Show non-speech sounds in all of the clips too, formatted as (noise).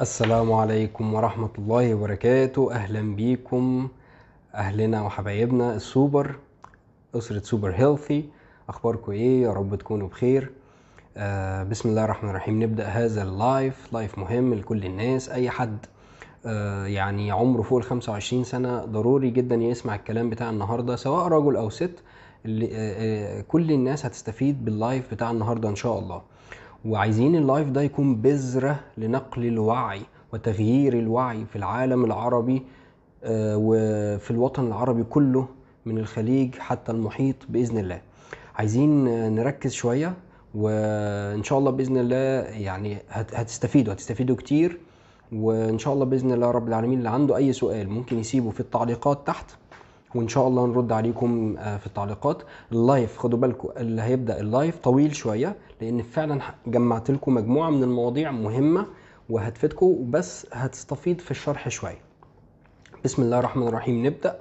السلام عليكم ورحمة الله وبركاته أهلا بيكم أهلنا وحبايبنا السوبر أسرة سوبر هيلثي أخباركم إيه يا رب تكونوا بخير آه بسم الله الرحمن الرحيم نبدأ هذا اللايف لايف مهم لكل الناس أي حد آه يعني عمره فوق ال 25 سنة ضروري جدا يسمع الكلام بتاع النهاردة سواء رجل أو ست اللي آه, آه، كل الناس هتستفيد باللايف بتاع النهاردة إن شاء الله وعايزين اللايف ده يكون بذرة لنقل الوعي وتغيير الوعي في العالم العربي آه، وفي الوطن العربي كله من الخليج حتى المحيط بإذن الله عايزين نركز شوية وإن شاء الله بإذن الله يعني هتستفيدوا هتستفيدوا كتير وإن شاء الله بإذن الله رب العالمين اللي عنده أي سؤال ممكن يسيبه في التعليقات تحت وان شاء الله نرد عليكم آه، في التعليقات اللايف خدوا بالكم اللي هيبدا اللايف طويل شويه لان فعلا جمعت لكم مجموعه من المواضيع مهمه وهتفيدكم بس هتستفيد في الشرح شويه بسم الله الرحمن الرحيم نبدا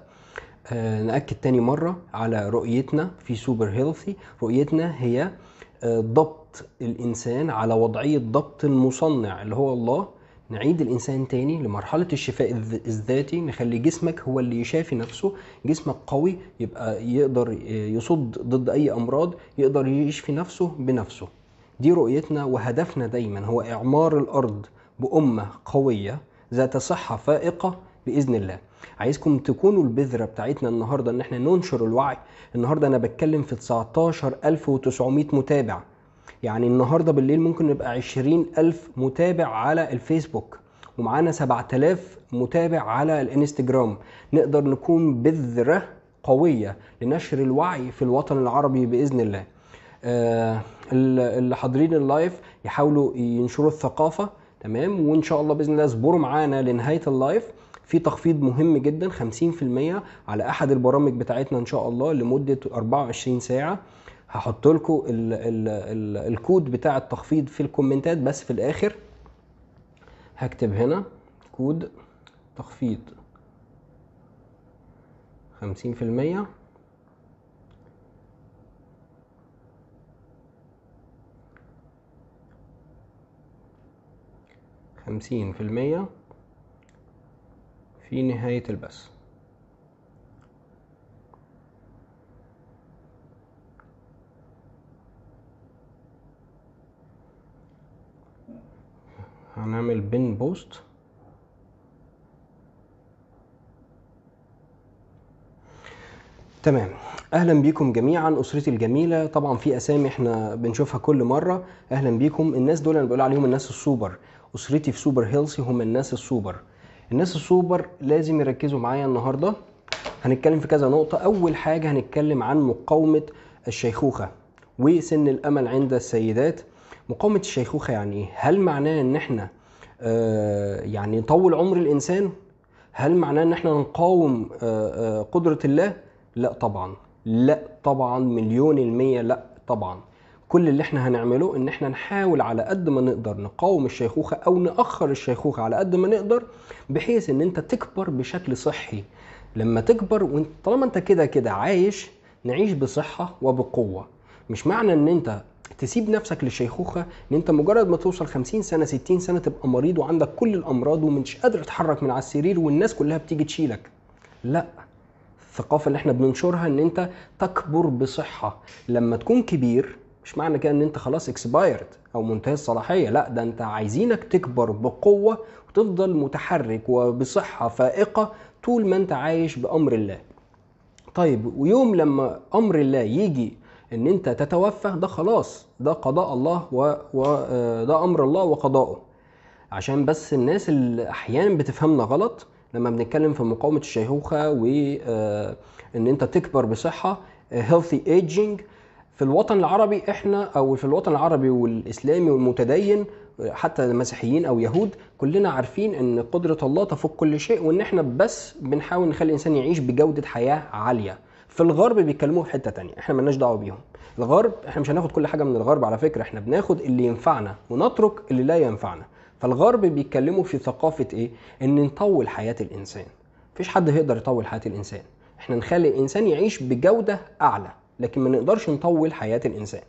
آه، ناكد تاني مره على رؤيتنا في سوبر هيلثي رؤيتنا هي آه، ضبط الانسان على وضعيه ضبط المصنع اللي هو الله نعيد الانسان تاني لمرحله الشفاء الذاتي نخلي جسمك هو اللي يشافي نفسه جسمك قوي يبقى يقدر آه، يصد ضد اي امراض يقدر يشفي نفسه بنفسه دي رؤيتنا وهدفنا دايما هو اعمار الارض بامه قويه ذات صحه فائقه باذن الله عايزكم تكونوا البذره بتاعتنا النهارده ان احنا ننشر الوعي النهارده انا بتكلم في 19900 متابع يعني النهارده بالليل ممكن نبقى 20000 متابع على الفيسبوك ومعانا 7000 متابع على الانستجرام نقدر نكون بذره قويه لنشر الوعي في الوطن العربي باذن الله آه، اللي حاضرين اللايف يحاولوا ينشروا الثقافه تمام وان شاء الله باذن الله اصبروا معانا لنهايه اللايف في تخفيض مهم جدا 50% على احد البرامج بتاعتنا ان شاء الله لمده 24 ساعه هحط لكم الكود بتاع التخفيض في الكومنتات بس في الاخر هكتب هنا كود تخفيض 50% 50% في نهاية البث هنعمل بن بوست تمام اهلا بيكم جميعا اسرتي الجميله طبعا في اسامي احنا بنشوفها كل مره اهلا بيكم الناس دول انا بقول عليهم الناس السوبر اسرتي في سوبر هيلثي هم الناس السوبر الناس السوبر لازم يركزوا معايا النهارده هنتكلم في كذا نقطه اول حاجه هنتكلم عن مقاومه الشيخوخه وسن الامل عند السيدات مقاومه الشيخوخه يعني ايه هل معناه ان احنا آه، يعني نطول عمر الانسان هل معناه ان احنا نقاوم آه، آه، قدره الله لا طبعا لا طبعا مليون المية لا طبعا كل اللي احنا هنعمله ان احنا نحاول على قد ما نقدر نقاوم الشيخوخة او نأخر الشيخوخة على قد ما نقدر بحيث ان انت تكبر بشكل صحي لما تكبر وانت طالما انت كده كده عايش نعيش بصحة وبقوة مش معنى ان انت تسيب نفسك للشيخوخه ان انت مجرد ما توصل 50 سنه 60 سنه تبقى مريض وعندك كل الامراض ومش قادر تتحرك من على السرير والناس كلها بتيجي تشيلك لا الثقافه اللي احنا بننشرها ان انت تكبر بصحه لما تكون كبير مش معنى كده ان انت خلاص اكسبايرد او منتهي الصلاحيه لا ده انت عايزينك تكبر بقوه وتفضل متحرك وبصحه فائقه طول ما انت عايش بامر الله طيب ويوم لما امر الله يجي ان انت تتوفى ده خلاص ده قضاء الله وده آه، امر الله وقضاؤه عشان بس الناس اللي احيانا بتفهمنا غلط لما بنتكلم في مقاومه الشيخوخه وان آه، انت تكبر بصحه هيلثي ايجينج في الوطن العربي احنا او في الوطن العربي والاسلامي والمتدين حتى المسيحيين او يهود كلنا عارفين ان قدره الله تفوق كل شيء وان احنا بس بنحاول نخلي الانسان يعيش بجوده حياه عاليه في الغرب بيتكلموا في حته تانية احنا مالناش دعوه بيهم الغرب احنا مش هناخد كل حاجه من الغرب على فكره احنا بناخد اللي ينفعنا ونترك اللي لا ينفعنا فالغرب بيتكلموا في ثقافه ايه ان نطول حياه الانسان مفيش حد هيقدر يطول حياه الانسان احنا نخلي الانسان يعيش بجوده اعلى لكن ما نقدرش نطول حياه الانسان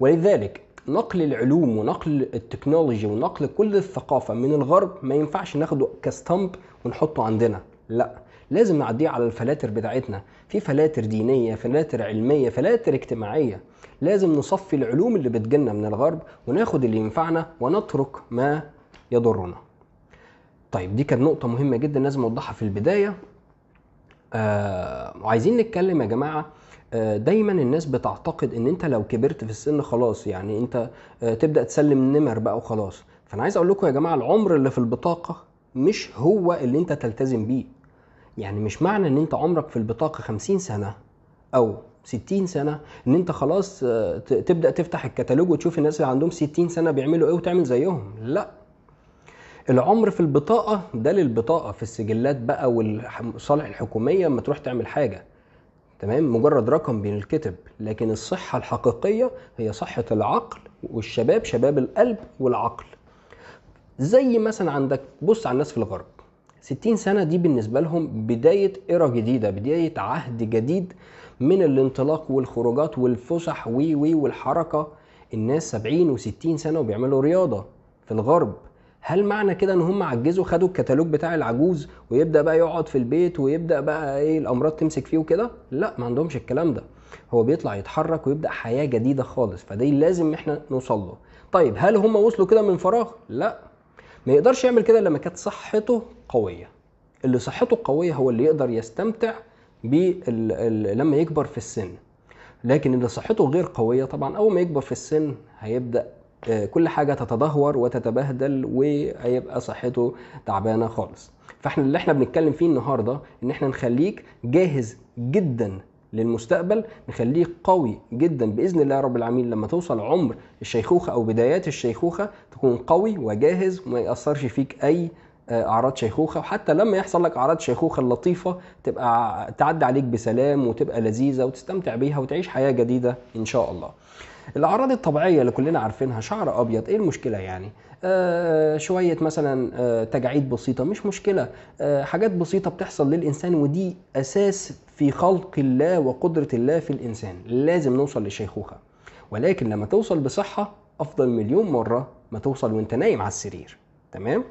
ولذلك نقل العلوم ونقل التكنولوجي ونقل كل الثقافه من الغرب ما ينفعش ناخده كستامب ونحطه عندنا لا لازم نعديه على الفلاتر بتاعتنا في فلاتر دينيه فلاتر علميه فلاتر اجتماعيه لازم نصفي العلوم اللي بتجيلنا من الغرب وناخد اللي ينفعنا ونترك ما يضرنا طيب دي كانت نقطه مهمه جدا لازم اوضحها في البدايه آه وعايزين نتكلم يا جماعه آه، دايما الناس بتعتقد ان انت لو كبرت في السن خلاص يعني انت آه، تبدا تسلم نمر بقى وخلاص فانا عايز اقول لكم يا جماعه العمر اللي في البطاقه مش هو اللي انت تلتزم بيه يعني مش معنى ان انت عمرك في البطاقه 50 سنه او 60 سنه ان انت خلاص آه، تبدا تفتح الكتالوج وتشوف الناس اللي عندهم 60 سنه بيعملوا ايه وتعمل زيهم لا العمر في البطاقه ده للبطاقه في السجلات بقى والمصالح الحكوميه اما تروح تعمل حاجه تمام مجرد رقم الكتب لكن الصحه الحقيقيه هي صحه العقل والشباب شباب القلب والعقل زي مثلا عندك بص على الناس في الغرب 60 سنة دي بالنسبة لهم بداية إيرا جديدة بداية عهد جديد من الانطلاق والخروجات والفسح وي وي والحركة الناس 70 و60 سنة وبيعملوا رياضة في الغرب هل معنى كده ان هم عجزوا خدوا الكتالوج بتاع العجوز ويبدا بقى يقعد في البيت ويبدا بقى ايه الامراض تمسك فيه وكده لا ما عندهمش الكلام ده هو بيطلع يتحرك ويبدا حياه جديده خالص فده لازم احنا نوصل له طيب هل هم وصلوا كده من فراغ لا ما يقدرش يعمل كده لما كانت صحته قويه اللي صحته قويه هو اللي يقدر يستمتع لما يكبر في السن لكن اللي صحته غير قويه طبعا اول ما يكبر في السن هيبدا آه، كل حاجه تتدهور وتتبهدل وهيبقى صحته تعبانه خالص فاحنا اللي احنا بنتكلم فيه النهارده ان احنا نخليك جاهز جدا للمستقبل نخليه قوي جدا باذن الله رب العالمين لما توصل عمر الشيخوخه او بدايات الشيخوخه تكون قوي وجاهز وما ياثرش فيك اي آه، اعراض شيخوخه وحتى لما يحصل لك اعراض شيخوخه اللطيفه تبقى تعدي عليك بسلام وتبقى لذيذه وتستمتع بيها وتعيش حياه جديده ان شاء الله. الاعراض الطبيعيه اللي كلنا عارفينها شعر ابيض ايه المشكله يعني آه شويه مثلا آه تجاعيد بسيطه مش مشكله آه حاجات بسيطه بتحصل للانسان ودي اساس في خلق الله وقدرة الله في الإنسان لازم نوصل للشيخوخة ولكن لما توصل بصحة أفضل مليون مرة ما توصل وانت نايم على السرير تمام؟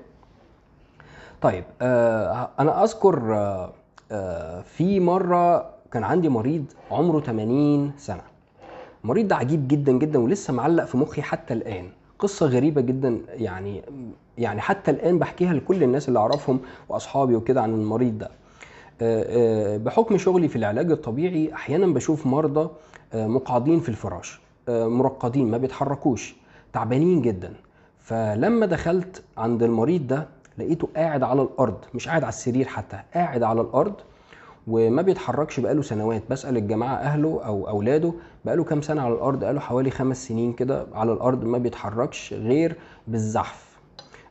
طيب آه أنا أذكر آه آه في مرة كان عندي مريض عمره 80 سنة المريض ده عجيب جدا جدا ولسه معلق في مخي حتى الآن قصة غريبة جدا يعني يعني حتى الآن بحكيها لكل الناس اللي أعرفهم وأصحابي وكده عن المريض ده آه، آه، بحكم شغلي في العلاج الطبيعي احيانا بشوف مرضى آه، مقعدين في الفراش مرقدين ما بيتحركوش تعبانين جدا فلما دخلت عند المريض ده لقيته قاعد على الارض مش قاعد على السرير حتى قاعد على الارض وما بيتحركش بقاله سنوات بسال الجماعه اهله او اولاده بقاله كام سنه على الارض قالوا حوالي خمس سنين كده على الارض ما بيتحركش غير بالزحف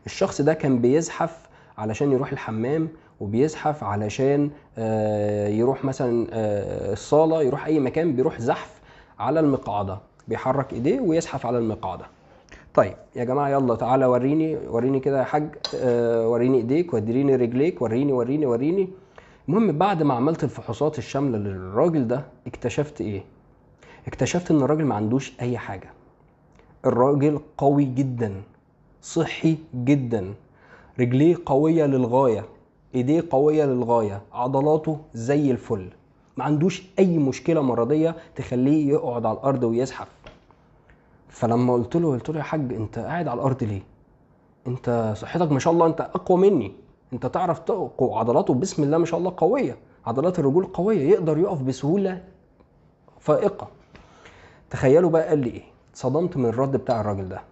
الشخص ده كان بيزحف علشان يروح الحمام وبيزحف علشان آه، يروح مثلا آه، الصاله يروح اي مكان بيروح زحف على المقعده بيحرك ايديه ويزحف على المقعده طيب يا جماعه يلا تعالى وريني وريني كده يا حاج آه، وريني ايديك وريني رجليك وريني وريني وريني المهم بعد ما عملت الفحوصات الشامله للراجل ده اكتشفت ايه اكتشفت ان الراجل ما عندوش اي حاجه الراجل قوي جدا صحي جدا رجليه قويه للغايه ايديه قويه للغايه عضلاته زي الفل ما عندوش اي مشكله مرضيه تخليه يقعد على الارض ويزحف فلما قلت له قلت له يا حاج انت قاعد على الارض ليه انت صحتك ما شاء الله انت اقوى مني انت تعرف تقوى عضلاته بسم الله ما شاء الله قويه عضلات الرجول قويه يقدر يقف بسهوله فائقه تخيلوا بقى قال لي ايه اتصدمت من الرد بتاع الراجل ده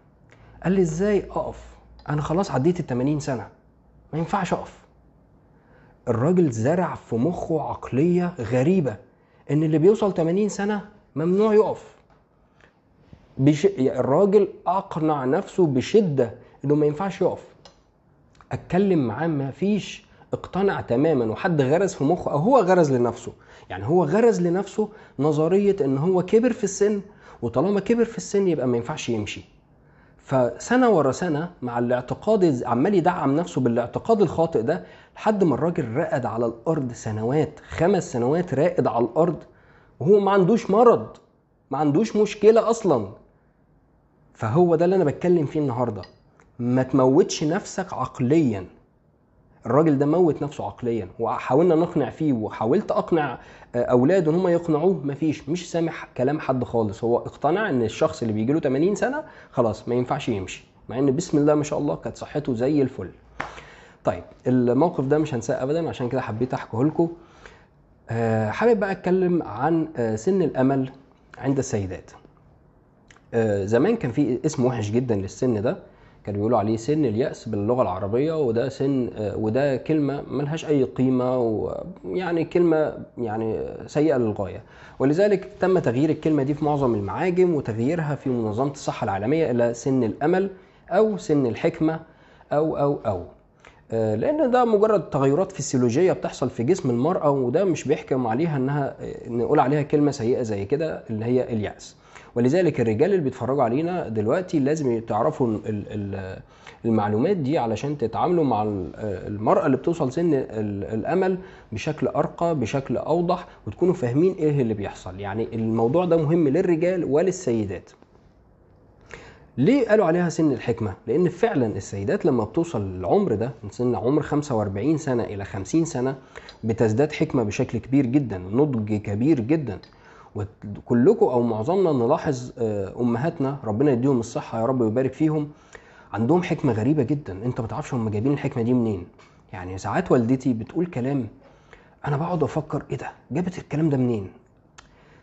قال لي ازاي اقف انا خلاص عديت ال 80 سنه ما ينفعش اقف الراجل زرع في مخه عقليه غريبه ان اللي بيوصل 80 سنه ممنوع يقف بش... الراجل اقنع نفسه بشده انه ما ينفعش يقف اتكلم معاه ما فيش اقتنع تماما وحد غرز في مخه او هو غرز لنفسه يعني هو غرز لنفسه نظريه ان هو كبر في السن وطالما كبر في السن يبقى ما ينفعش يمشي فسنه ورا سنه مع الاعتقاد عمال يدعم نفسه بالاعتقاد الخاطئ ده لحد ما الراجل رقد على الارض سنوات خمس سنوات راقد على الارض وهو ما عندوش مرض ما عندوش مشكله اصلا فهو ده اللي انا بتكلم فيه النهارده ما تموتش نفسك عقليا الراجل ده موت نفسه عقليا وحاولنا نقنع فيه وحاولت اقنع آه، اولاده ان هم يقنعوه مفيش مش سامع كلام حد خالص هو اقتنع ان الشخص اللي بيجي له 80 سنه خلاص ما ينفعش يمشي مع ان بسم الله ما شاء الله كانت صحته زي الفل طيب الموقف ده مش هنساه ابدا عشان كده حبيت احكيه لكم آه، حابب بقى اتكلم عن آه، سن الامل عند السيدات زمان كان في اسم وحش جدا للسن ده كانوا بيقولوا عليه سن اليأس باللغة العربية وده سن وده كلمة ملهاش أي قيمة ويعني كلمة يعني سيئة للغاية ولذلك تم تغيير الكلمة دي في معظم المعاجم وتغييرها في منظمة الصحة العالمية إلى سن الأمل أو سن الحكمة أو أو أو آه، لأن ده مجرد تغيرات فسيولوجية بتحصل في جسم المرأة وده مش بيحكم عليها إنها نقول عليها كلمة سيئة زي كده اللي هي اليأس. ولذلك الرجال اللي بيتفرجوا علينا دلوقتي لازم تعرفوا المعلومات دي علشان تتعاملوا مع المرأة اللي بتوصل سن الأمل بشكل أرقى بشكل أوضح وتكونوا فاهمين إيه اللي بيحصل يعني الموضوع ده مهم للرجال وللسيدات ليه قالوا عليها سن الحكمة؟ لأن فعلا السيدات لما بتوصل للعمر ده من سن عمر 45 سنة إلى 50 سنة بتزداد حكمة بشكل كبير جدا نضج كبير جدا وكلكم او معظمنا نلاحظ آه، امهاتنا ربنا يديهم الصحه يا رب ويبارك فيهم عندهم حكمه غريبه جدا انت ما تعرفش هم جايبين الحكمه دي منين يعني ساعات والدتي بتقول كلام انا بقعد افكر ايه ده جابت الكلام ده منين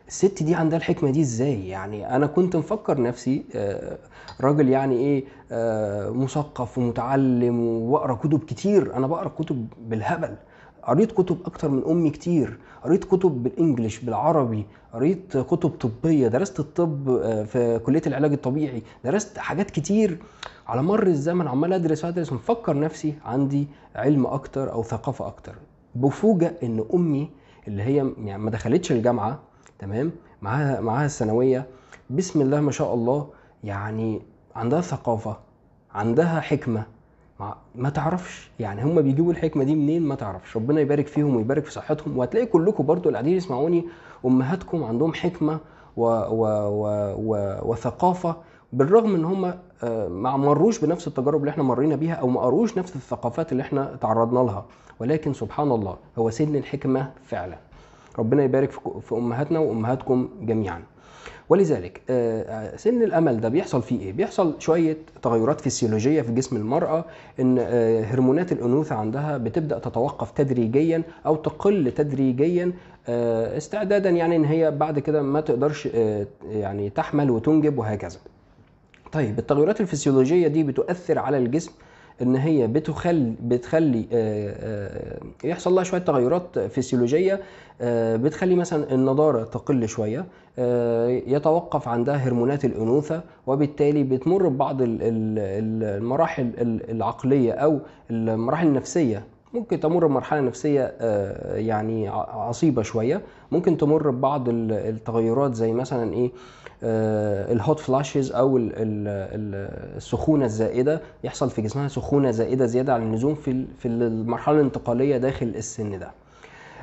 الست دي عندها الحكمه دي ازاي يعني انا كنت مفكر نفسي آه، راجل يعني ايه آه، مثقف ومتعلم واقرا كتب كتير انا بقرا كتب بالهبل قريت كتب اكتر من امي كتير قريت كتب بالانجلش بالعربي قريت كتب طبيه درست الطب آه، في كليه العلاج الطبيعي درست حاجات كتير على مر الزمن عمال ادرس وادرس مفكر نفسي عندي علم اكتر او ثقافه اكتر بفوجئ ان امي اللي هي يعني ما دخلتش الجامعه تمام معاها معاها الثانويه بسم الله ما شاء الله يعني عندها ثقافه عندها حكمه ما, ما تعرفش يعني هم بيجيبوا الحكمه دي منين ما تعرفش ربنا يبارك فيهم ويبارك في صحتهم وهتلاقي كلكم برضو اللي قاعدين يسمعوني امهاتكم عندهم حكمه و و و و وثقافه بالرغم ان هم آه، ما مروش بنفس التجارب اللي احنا مرينا بيها او ما قروش نفس الثقافات اللي احنا تعرضنا لها ولكن سبحان الله هو سن الحكمه فعلا ربنا يبارك في امهاتنا وامهاتكم جميعا ولذلك آه، آه، سن الامل ده بيحصل فيه ايه بيحصل شويه تغيرات فيسيولوجيه في جسم المراه ان هرمونات الانوثه عندها بتبدا تتوقف تدريجيا او تقل تدريجيا آه، استعدادا يعني ان هي بعد كده ما تقدرش آه، يعني تحمل وتنجب وهكذا طيب التغيرات الفسيولوجيه دي بتؤثر على الجسم ان هي بتخلي بتخلي آه، يحصل لها شويه تغيرات فسيولوجيه بتخلي مثلا النضاره تقل شويه يتوقف عندها هرمونات الانوثه وبالتالي بتمر ببعض المراحل العقليه او المراحل النفسيه ممكن تمر بمرحله نفسيه آه، يعني عصيبه شويه ممكن تمر ببعض التغيرات زي مثلا ايه آه، الهوت فلاشز او السخونه الزائده يحصل في جسمها سخونه زائده زياده عن اللزوم في في المرحله الانتقاليه داخل السن ده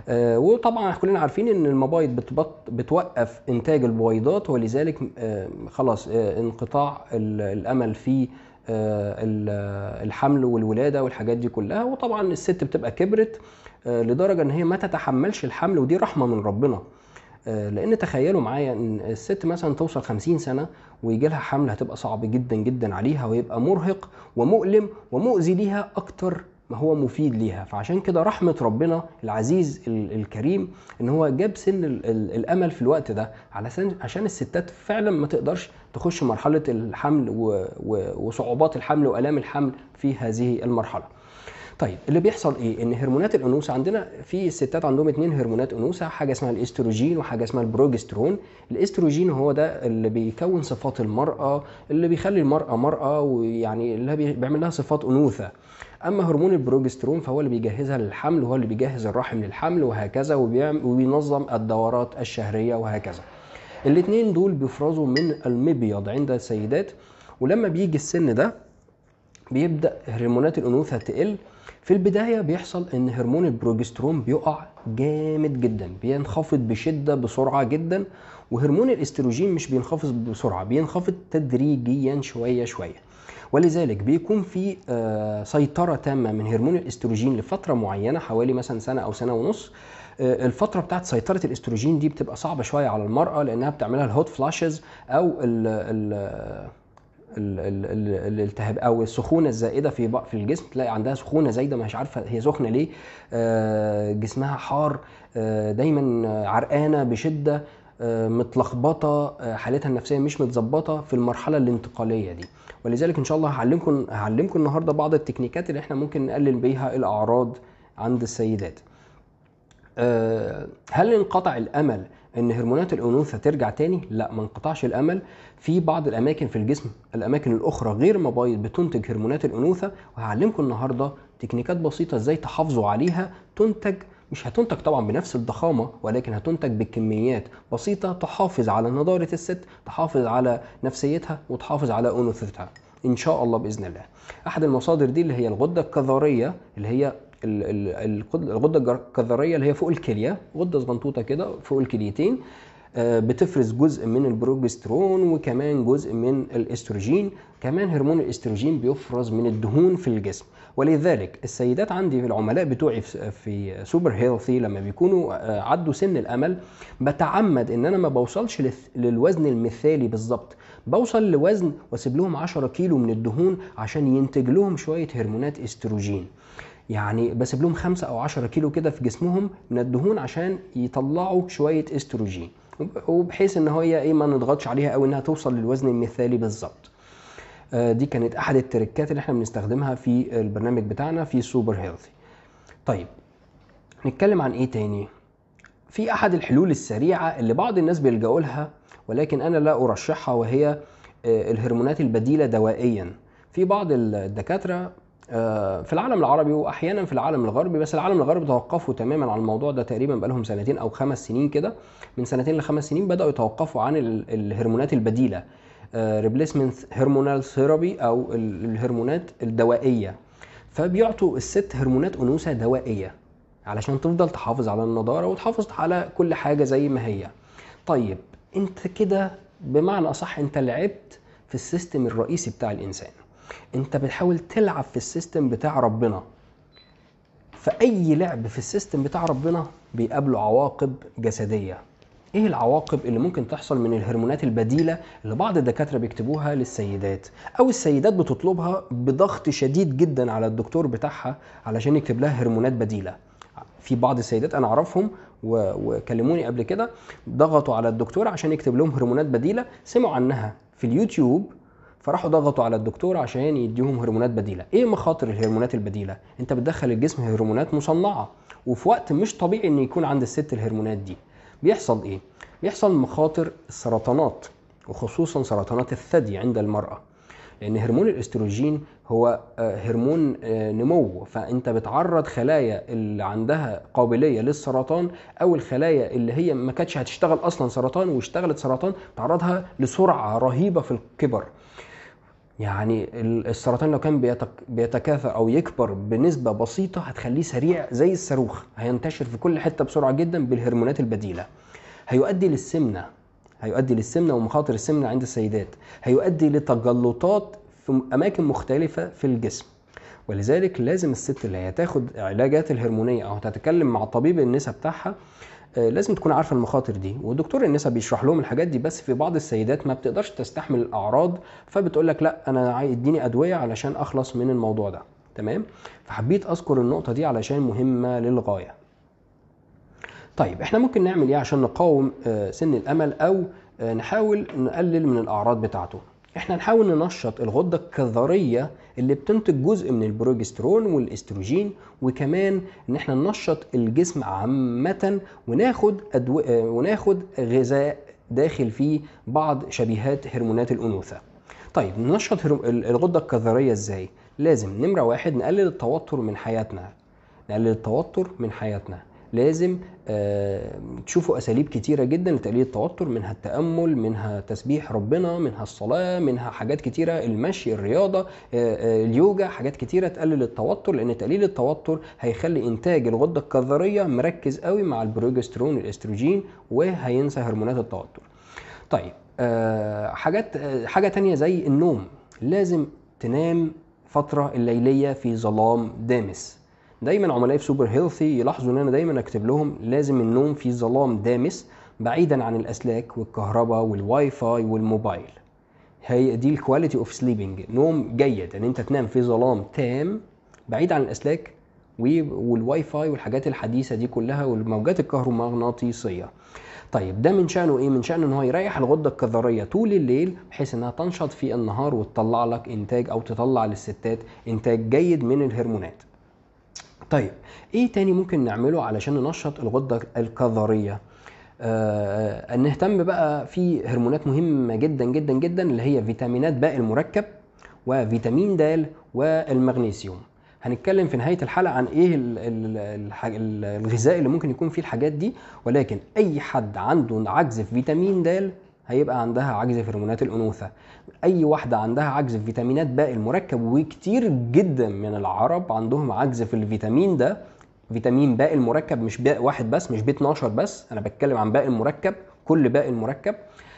آه، وطبعا كلنا عارفين ان المبايض بتوقف انتاج البويضات ولذلك خلاص انقطاع الامل في آه، الحمل والولاده والحاجات دي كلها وطبعا الست بتبقى كبرت آه، لدرجه ان هي ما تتحملش الحمل ودي رحمه من ربنا آه، لان تخيلوا معايا ان الست مثلا توصل 50 سنه ويجي لها حمل هتبقى صعب جدا جدا عليها ويبقى مرهق ومؤلم ومؤذي ليها اكتر ما هو مفيد ليها فعشان كده رحمة ربنا العزيز الكريم ان هو جاب سن الامل في الوقت ده علشان عشان الستات فعلا ما تقدرش تخش مرحلة الحمل وصعوبات الحمل والام الحمل في هذه المرحلة طيب اللي بيحصل ايه ان هرمونات الانوثه عندنا في الستات عندهم اثنين هرمونات انوثه حاجه اسمها الاستروجين وحاجه اسمها البروجسترون الاستروجين هو ده اللي بيكون صفات المراه اللي بيخلي المراه مراه ويعني اللي بيعمل لها صفات انوثه اما هرمون البروجسترون فهو اللي بيجهزها للحمل وهو اللي بيجهز الرحم للحمل وهكذا وبينظم الدورات الشهريه وهكذا الاثنين دول بيفرزوا من المبيض عند السيدات ولما بيجي السن ده بيبدا هرمونات الانوثه تقل في البدايه بيحصل ان هرمون البروجسترون بيقع جامد جدا بينخفض بشده بسرعه جدا وهرمون الاستروجين مش بينخفض بسرعه بينخفض تدريجيا شويه شويه ولذلك بيكون في آه، سيطره تامه من هرمون الاستروجين لفتره معينه حوالي مثلا سنه او سنه ونص آه، الفترة بتاعت سيطرة الاستروجين دي بتبقى صعبة شوية على المرأة لأنها بتعملها الهوت فلاشز أو ال ال الالتهاب او السخونه الزائده في في الجسم تلاقي عندها سخونه زايده مش عارفه هي سخنه ليه آه، جسمها حار دايما عرقانه بشده متلخبطه آه، حالتها النفسيه مش متظبطه في المرحله الانتقاليه دي ولذلك ان شاء الله هعلمكم هعلمكم النهارده بعض التكنيكات اللي احنا ممكن نقلل بيها الاعراض عند السيدات آه، هل انقطع الامل ان هرمونات الانوثه ترجع تاني لا ما انقطعش الامل في بعض الاماكن في الجسم الاماكن الاخرى غير مبايض بتنتج هرمونات الانوثه وهعلمكم النهارده تكنيكات بسيطه ازاي تحافظوا عليها تنتج مش هتنتج طبعا بنفس الضخامه ولكن هتنتج بكميات بسيطه تحافظ على نضاره الست تحافظ على نفسيتها وتحافظ على انوثتها ان شاء الله باذن الله احد المصادر دي اللي هي الغده الكظريه اللي هي الغده الكظريه اللي هي فوق الكليه غده صغنطوطه كده فوق الكليتين آه، بتفرز جزء من البروجسترون وكمان جزء من الاستروجين كمان هرمون الاستروجين بيفرز من الدهون في الجسم ولذلك السيدات عندي العملاء بتوعي في سوبر هيلثي لما بيكونوا آه، عدوا سن الامل بتعمد ان انا ما بوصلش للوزن المثالي بالظبط بوصل لوزن واسيب لهم 10 كيلو من الدهون عشان ينتج لهم شويه هرمونات استروجين يعني بسيب لهم 5 او 10 كيلو كده في جسمهم من الدهون عشان يطلعوا شويه استروجين وبحيث ان هي إيه،, ايه ما نضغطش عليها او انها توصل للوزن المثالي بالظبط آه، دي كانت احد التركات اللي احنا بنستخدمها في البرنامج بتاعنا في سوبر هيلثي طيب نتكلم عن ايه تاني في احد الحلول السريعه اللي بعض الناس بيلجأوا لها ولكن انا لا ارشحها وهي آه، الهرمونات البديله دوائيا في بعض الدكاتره آه، في العالم العربي واحيانا في العالم الغربي بس العالم الغربي توقفوا تماما عن الموضوع ده تقريبا بقالهم سنتين او خمس سنين كده من سنتين لخمس سنين بداوا يتوقفوا عن الهرمونات البديله ريبليسمنت هرمونال ثيرابي او الهرمونات الدوائيه فبيعطوا الست هرمونات انوثه دوائيه علشان تفضل تحافظ على النضاره وتحافظ على كل حاجه زي ما هي طيب انت كده بمعنى اصح انت لعبت في السيستم الرئيسي بتاع الانسان انت بتحاول تلعب في السيستم بتاع ربنا فاي لعب في السيستم بتاع ربنا بيقابله عواقب جسديه ايه العواقب اللي ممكن تحصل من الهرمونات البديله اللي بعض الدكاتره بيكتبوها للسيدات او السيدات بتطلبها بضغط شديد جدا على الدكتور بتاعها علشان يكتب لها هرمونات بديله في بعض السيدات انا اعرفهم وكلموني قبل كده ضغطوا على الدكتور عشان يكتب لهم هرمونات بديله سمعوا عنها في اليوتيوب فراحوا ضغطوا على الدكتور عشان يديهم هرمونات بديله ايه مخاطر الهرمونات البديله انت بتدخل الجسم هرمونات مصنعه وفي وقت مش طبيعي ان يكون عند الست الهرمونات دي بيحصل ايه؟ بيحصل مخاطر السرطانات وخصوصا سرطانات الثدي عند المرأة لأن هرمون الاستروجين هو آه، هرمون آه، نمو فأنت بتعرض خلايا اللي عندها قابلية للسرطان أو الخلايا اللي هي ما كانتش هتشتغل أصلا سرطان واشتغلت سرطان تعرضها لسرعة رهيبة في الكبر يعني السرطان لو كان بيتكاثر او يكبر بنسبه بسيطه هتخليه سريع زي الصاروخ هينتشر في كل حته بسرعه جدا بالهرمونات البديله هيؤدي للسمنه هيؤدي للسمنه ومخاطر السمنه عند السيدات هيؤدي لتجلطات في اماكن مختلفه في الجسم ولذلك لازم الست اللي هي تاخد علاجات الهرمونيه او هتتكلم مع طبيب النساء بتاعها آه، لازم تكون عارفه المخاطر دي ودكتور النساء بيشرح لهم الحاجات دي بس في بعض السيدات ما بتقدرش تستحمل الاعراض فبتقول لك لا انا اديني ادويه علشان اخلص من الموضوع ده تمام فحبيت اذكر النقطه دي علشان مهمه للغايه طيب احنا ممكن نعمل ايه عشان نقاوم آه، سن الامل او آه، نحاول نقلل من الاعراض بتاعته احنا نحاول ننشط الغده الكظريه اللي بتنتج جزء من البروجسترون والاستروجين وكمان ان احنا ننشط الجسم عامه وناخد أدو... وناخد غذاء داخل فيه بعض شبيهات هرمونات الانوثه طيب ننشط الغده الكظريه ازاي لازم نمره واحد نقلل التوتر من حياتنا نقلل التوتر من حياتنا لازم آه، تشوفوا اساليب كتيره جدا لتقليل التوتر منها التامل منها تسبيح ربنا منها الصلاه منها حاجات كتيره المشي الرياضه آه، آه، اليوجا حاجات كتيره تقلل التوتر لان تقليل التوتر هيخلي انتاج الغده الكظريه مركز قوي مع البروجسترون الاستروجين وهينسى هرمونات التوتر طيب حاجات حاجه تانية زي النوم لازم تنام فتره الليليه في ظلام دامس دايما عملائي في سوبر هيلثي يلاحظوا ان انا دايما اكتب لهم لازم النوم في ظلام دامس بعيدا عن الاسلاك والكهرباء والواي فاي والموبايل هي دي الكواليتي اوف سليبنج نوم جيد ان يعني انت تنام في ظلام تام بعيد عن الاسلاك والواي فاي والحاجات الحديثه دي كلها والموجات الكهرومغناطيسيه طيب ده من شأنه إيه؟ من شأنه إن هو يريح الغدة الكظرية طول الليل بحيث إنها تنشط في النهار وتطلع لك إنتاج أو تطلع للستات إنتاج جيد من الهرمونات. طيب ايه تاني ممكن نعمله علشان ننشط الغده الكظريه آه نهتم بقى في هرمونات مهمه جدا جدا جدا اللي هي فيتامينات باء المركب وفيتامين د والمغنيسيوم هنتكلم في نهايه الحلقه عن ايه الغذاء اللي ممكن يكون فيه الحاجات دي ولكن اي حد عنده عجز في فيتامين د هيبقى عندها عجز في هرمونات الانوثه اي واحده عندها عجز في فيتامينات باء المركب وكتير جدا من العرب عندهم عجز في الفيتامين ده فيتامين باء المركب مش باء واحد بس مش ب 12 بس انا بتكلم عن باء المركب كل باء المركب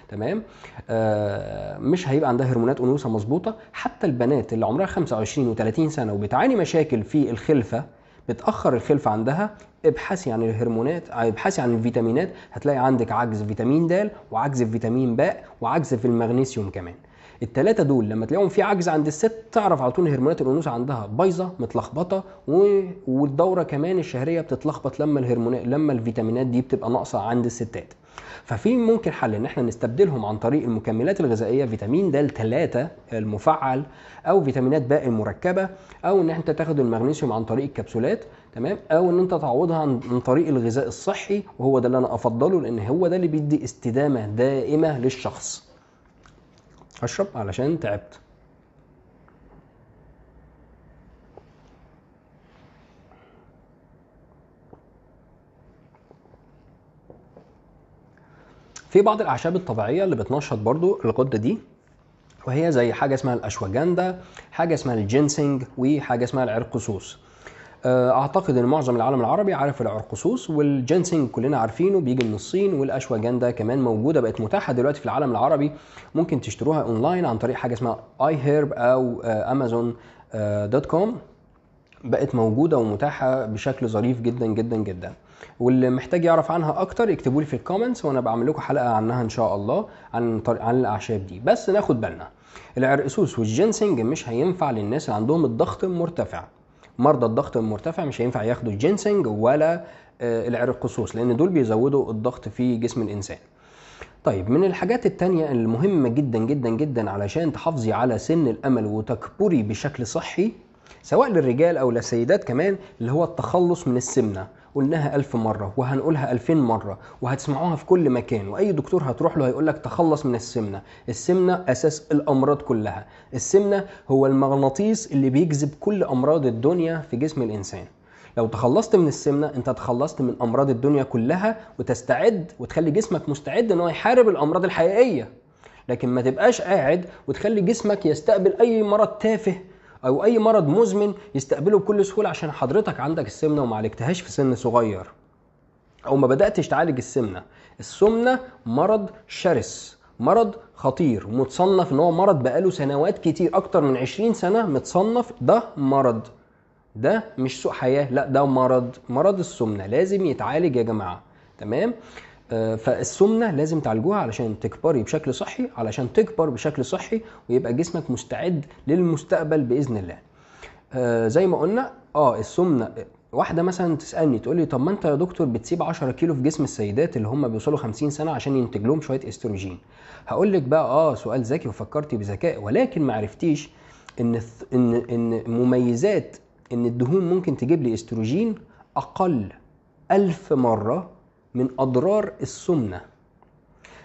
تمام آه مش هيبقى عندها هرمونات انوثه مظبوطه حتى البنات اللي عمرها 25 و30 سنه وبتعاني مشاكل في الخلفه بتاخر الخلفه عندها ابحثي عن الهرمونات آه، ابحثي عن الفيتامينات هتلاقي عندك عجز فيتامين د وعجز فيتامين ب وعجز في المغنيسيوم كمان التلاتة دول لما تلاقيهم في عجز عند الست تعرف على طول هرمونات الانوثه عندها بايظه متلخبطه و... والدوره كمان الشهريه بتتلخبط لما الهرمونات لما الفيتامينات دي بتبقى ناقصه عند الستات ففي ممكن حل ان احنا نستبدلهم عن طريق المكملات الغذائيه فيتامين د 3 المفعل او فيتامينات باء المركبه او ان انت تاخد المغنيسيوم عن طريق الكبسولات تمام او ان انت تعوضها عن طريق الغذاء الصحي وهو ده اللي انا افضله لان هو ده اللي بيدي استدامه دائمه للشخص اشرب علشان تعبت في بعض الاعشاب الطبيعيه اللي بتنشط برضو الغده دي وهي زي حاجه اسمها الاشواجاندا حاجه اسمها الجينسينج وحاجه اسمها العرقسوس آه، اعتقد ان معظم العالم العربي عارف العرقسوس والجنسنج كلنا عارفينه بيجي من الصين والاشواجندا كمان موجوده بقت متاحه دلوقتي في العالم العربي ممكن تشتروها اونلاين عن طريق حاجه اسمها اي هيرب او امازون آه، آه، دوت كوم بقت موجوده ومتاحه بشكل ظريف جدا جدا جدا واللي محتاج يعرف عنها اكتر اكتبوا لي في الكومنتس وانا بعمل لكم حلقه عنها ان شاء الله عن طريق عن الاعشاب دي بس ناخد بالنا العرقسوس والجنسنج مش هينفع للناس اللي عندهم الضغط مرتفع مرضى الضغط المرتفع مش هينفع ياخدوا الجينسنج ولا آه، العرق قصوص لان دول بيزودوا الضغط في جسم الانسان طيب من الحاجات التانية المهمة جدا جدا جدا علشان تحافظي على سن الأمل وتكبري بشكل صحي سواء للرجال أو للسيدات كمان اللي هو التخلص من السمنة قلناها ألف مرة وهنقولها ألفين مرة وهتسمعوها في كل مكان وأي دكتور هتروح له هيقولك تخلص من السمنة السمنة أساس الأمراض كلها السمنة هو المغناطيس اللي بيجذب كل أمراض الدنيا في جسم الإنسان لو تخلصت من السمنه انت تخلصت من امراض الدنيا كلها وتستعد وتخلي جسمك مستعد ان هو يحارب الامراض الحقيقيه لكن ما تبقاش قاعد وتخلي جسمك يستقبل اي مرض تافه او اي مرض مزمن يستقبله بكل سهوله عشان حضرتك عندك السمنه وما عالجتهاش في سن صغير او ما بداتش تعالج السمنه السمنه مرض شرس مرض خطير متصنف ان هو مرض بقاله سنوات كتير اكتر من 20 سنه متصنف ده مرض ده مش سوء حياه لا ده مرض مرض السمنه لازم يتعالج يا جماعه تمام آه، فالسمنه لازم تعالجوها علشان تكبري بشكل صحي علشان تكبر بشكل صحي ويبقى جسمك مستعد للمستقبل باذن الله آه، زي ما قلنا اه السمنه واحده مثلا تسالني تقول لي طب ما انت يا دكتور بتسيب 10 كيلو في جسم السيدات اللي هم بيوصلوا 50 سنه عشان ينتج لهم شويه استروجين هقول لك بقى اه سؤال ذكي وفكرتي بذكاء ولكن ما عرفتيش ان ان ان مميزات ان الدهون ممكن تجيب لي استروجين اقل ألف مره من اضرار السمنه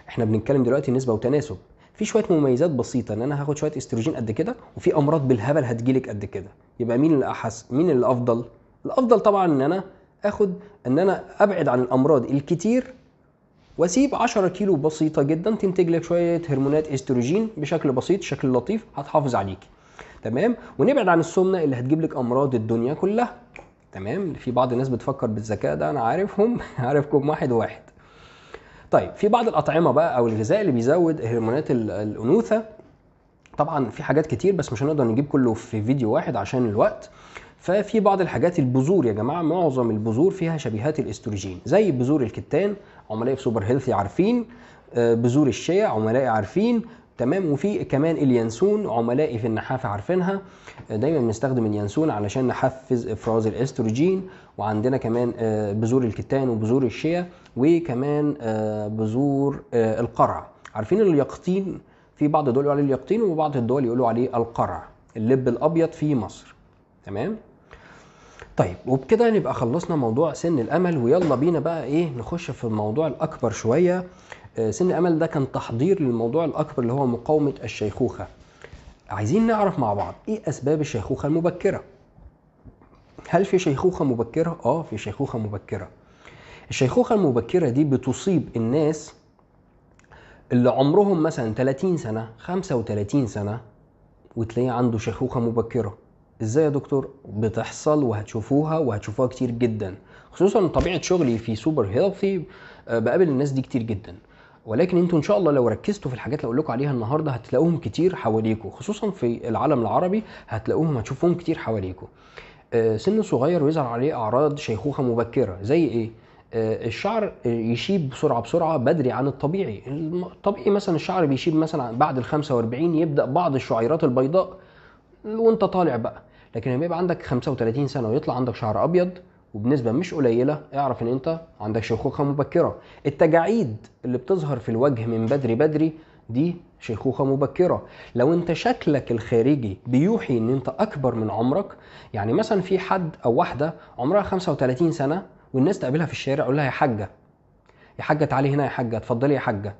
احنا بنتكلم دلوقتي نسبه وتناسب في شويه مميزات بسيطه ان انا هاخد شويه استروجين قد كده وفي امراض بالهبل هتجيلك قد كده يبقى مين اللي احس مين اللي افضل الافضل طبعا ان انا اخد ان انا ابعد عن الامراض الكتير واسيب 10 كيلو بسيطه جدا تنتج لك شويه هرمونات استروجين بشكل بسيط شكل لطيف هتحافظ عليكي تمام ونبعد عن السمنه اللي هتجيب لك امراض الدنيا كلها تمام في بعض الناس بتفكر بالذكاء ده انا عارفهم (laughs) عارفكم واحد واحد طيب في بعض الاطعمه بقى او الغذاء اللي بيزود هرمونات الانوثه طبعا في حاجات كتير بس مش هنقدر نجيب كله في فيديو واحد عشان الوقت ففي بعض الحاجات البذور يا جماعه معظم البذور فيها شبيهات الاستروجين زي بذور الكتان عملائي في سوبر هيلثي عارفين آه، بذور الشيا عملائي عارفين تمام وفي كمان اليانسون عملائي في النحافه عارفينها دايما بنستخدم اليانسون علشان نحفز افراز الاستروجين وعندنا كمان آه، بذور الكتان وبذور الشيا وكمان آه، بذور آه، القرع عارفين اليقطين في بعض الدول يقولوا عليه اليقطين وبعض الدول يقولوا عليه القرع اللب الابيض في مصر تمام طيب وبكده نبقى خلصنا موضوع سن الامل ويلا بينا بقى ايه نخش في الموضوع الاكبر شويه آه، سن الامل ده كان تحضير للموضوع الاكبر اللي هو مقاومه الشيخوخه عايزين نعرف مع بعض ايه اسباب الشيخوخه المبكره هل في شيخوخه مبكره اه في شيخوخه مبكره الشيخوخه المبكره دي بتصيب الناس اللي عمرهم مثلا 30 سنه 35 سنه وتلاقيه عنده شيخوخه مبكره ازاي يا دكتور بتحصل وهتشوفوها وهتشوفوها كتير جدا خصوصا طبيعه شغلي في سوبر هيلثي آه، بقابل الناس دي كتير جدا ولكن انتوا ان شاء الله لو ركزتوا في الحاجات اللي اقول لكم عليها النهارده هتلاقوهم كتير حواليكوا خصوصا في العالم العربي هتلاقوهم هتشوفوهم كتير حواليكوا آه، سن صغير ويظهر عليه اعراض شيخوخه مبكره زي ايه آه، الشعر يشيب بسرعه بسرعه بدري عن الطبيعي الطبيعي مثلا الشعر بيشيب مثلا بعد ال 45 يبدا بعض الشعيرات البيضاء وانت طالع بقى لكن لما يبقى عندك 35 سنه ويطلع عندك شعر ابيض وبنسبه مش قليله اعرف ان انت عندك شيخوخه مبكره التجاعيد اللي بتظهر في الوجه من بدري بدري دي شيخوخه مبكره لو انت شكلك الخارجي بيوحي ان انت اكبر من عمرك يعني مثلا في حد او واحده عمرها 35 سنه والناس تقابلها في الشارع يقول لها يا حاجه يا حاجه تعالي هنا يا حاجه اتفضلي يا حاجه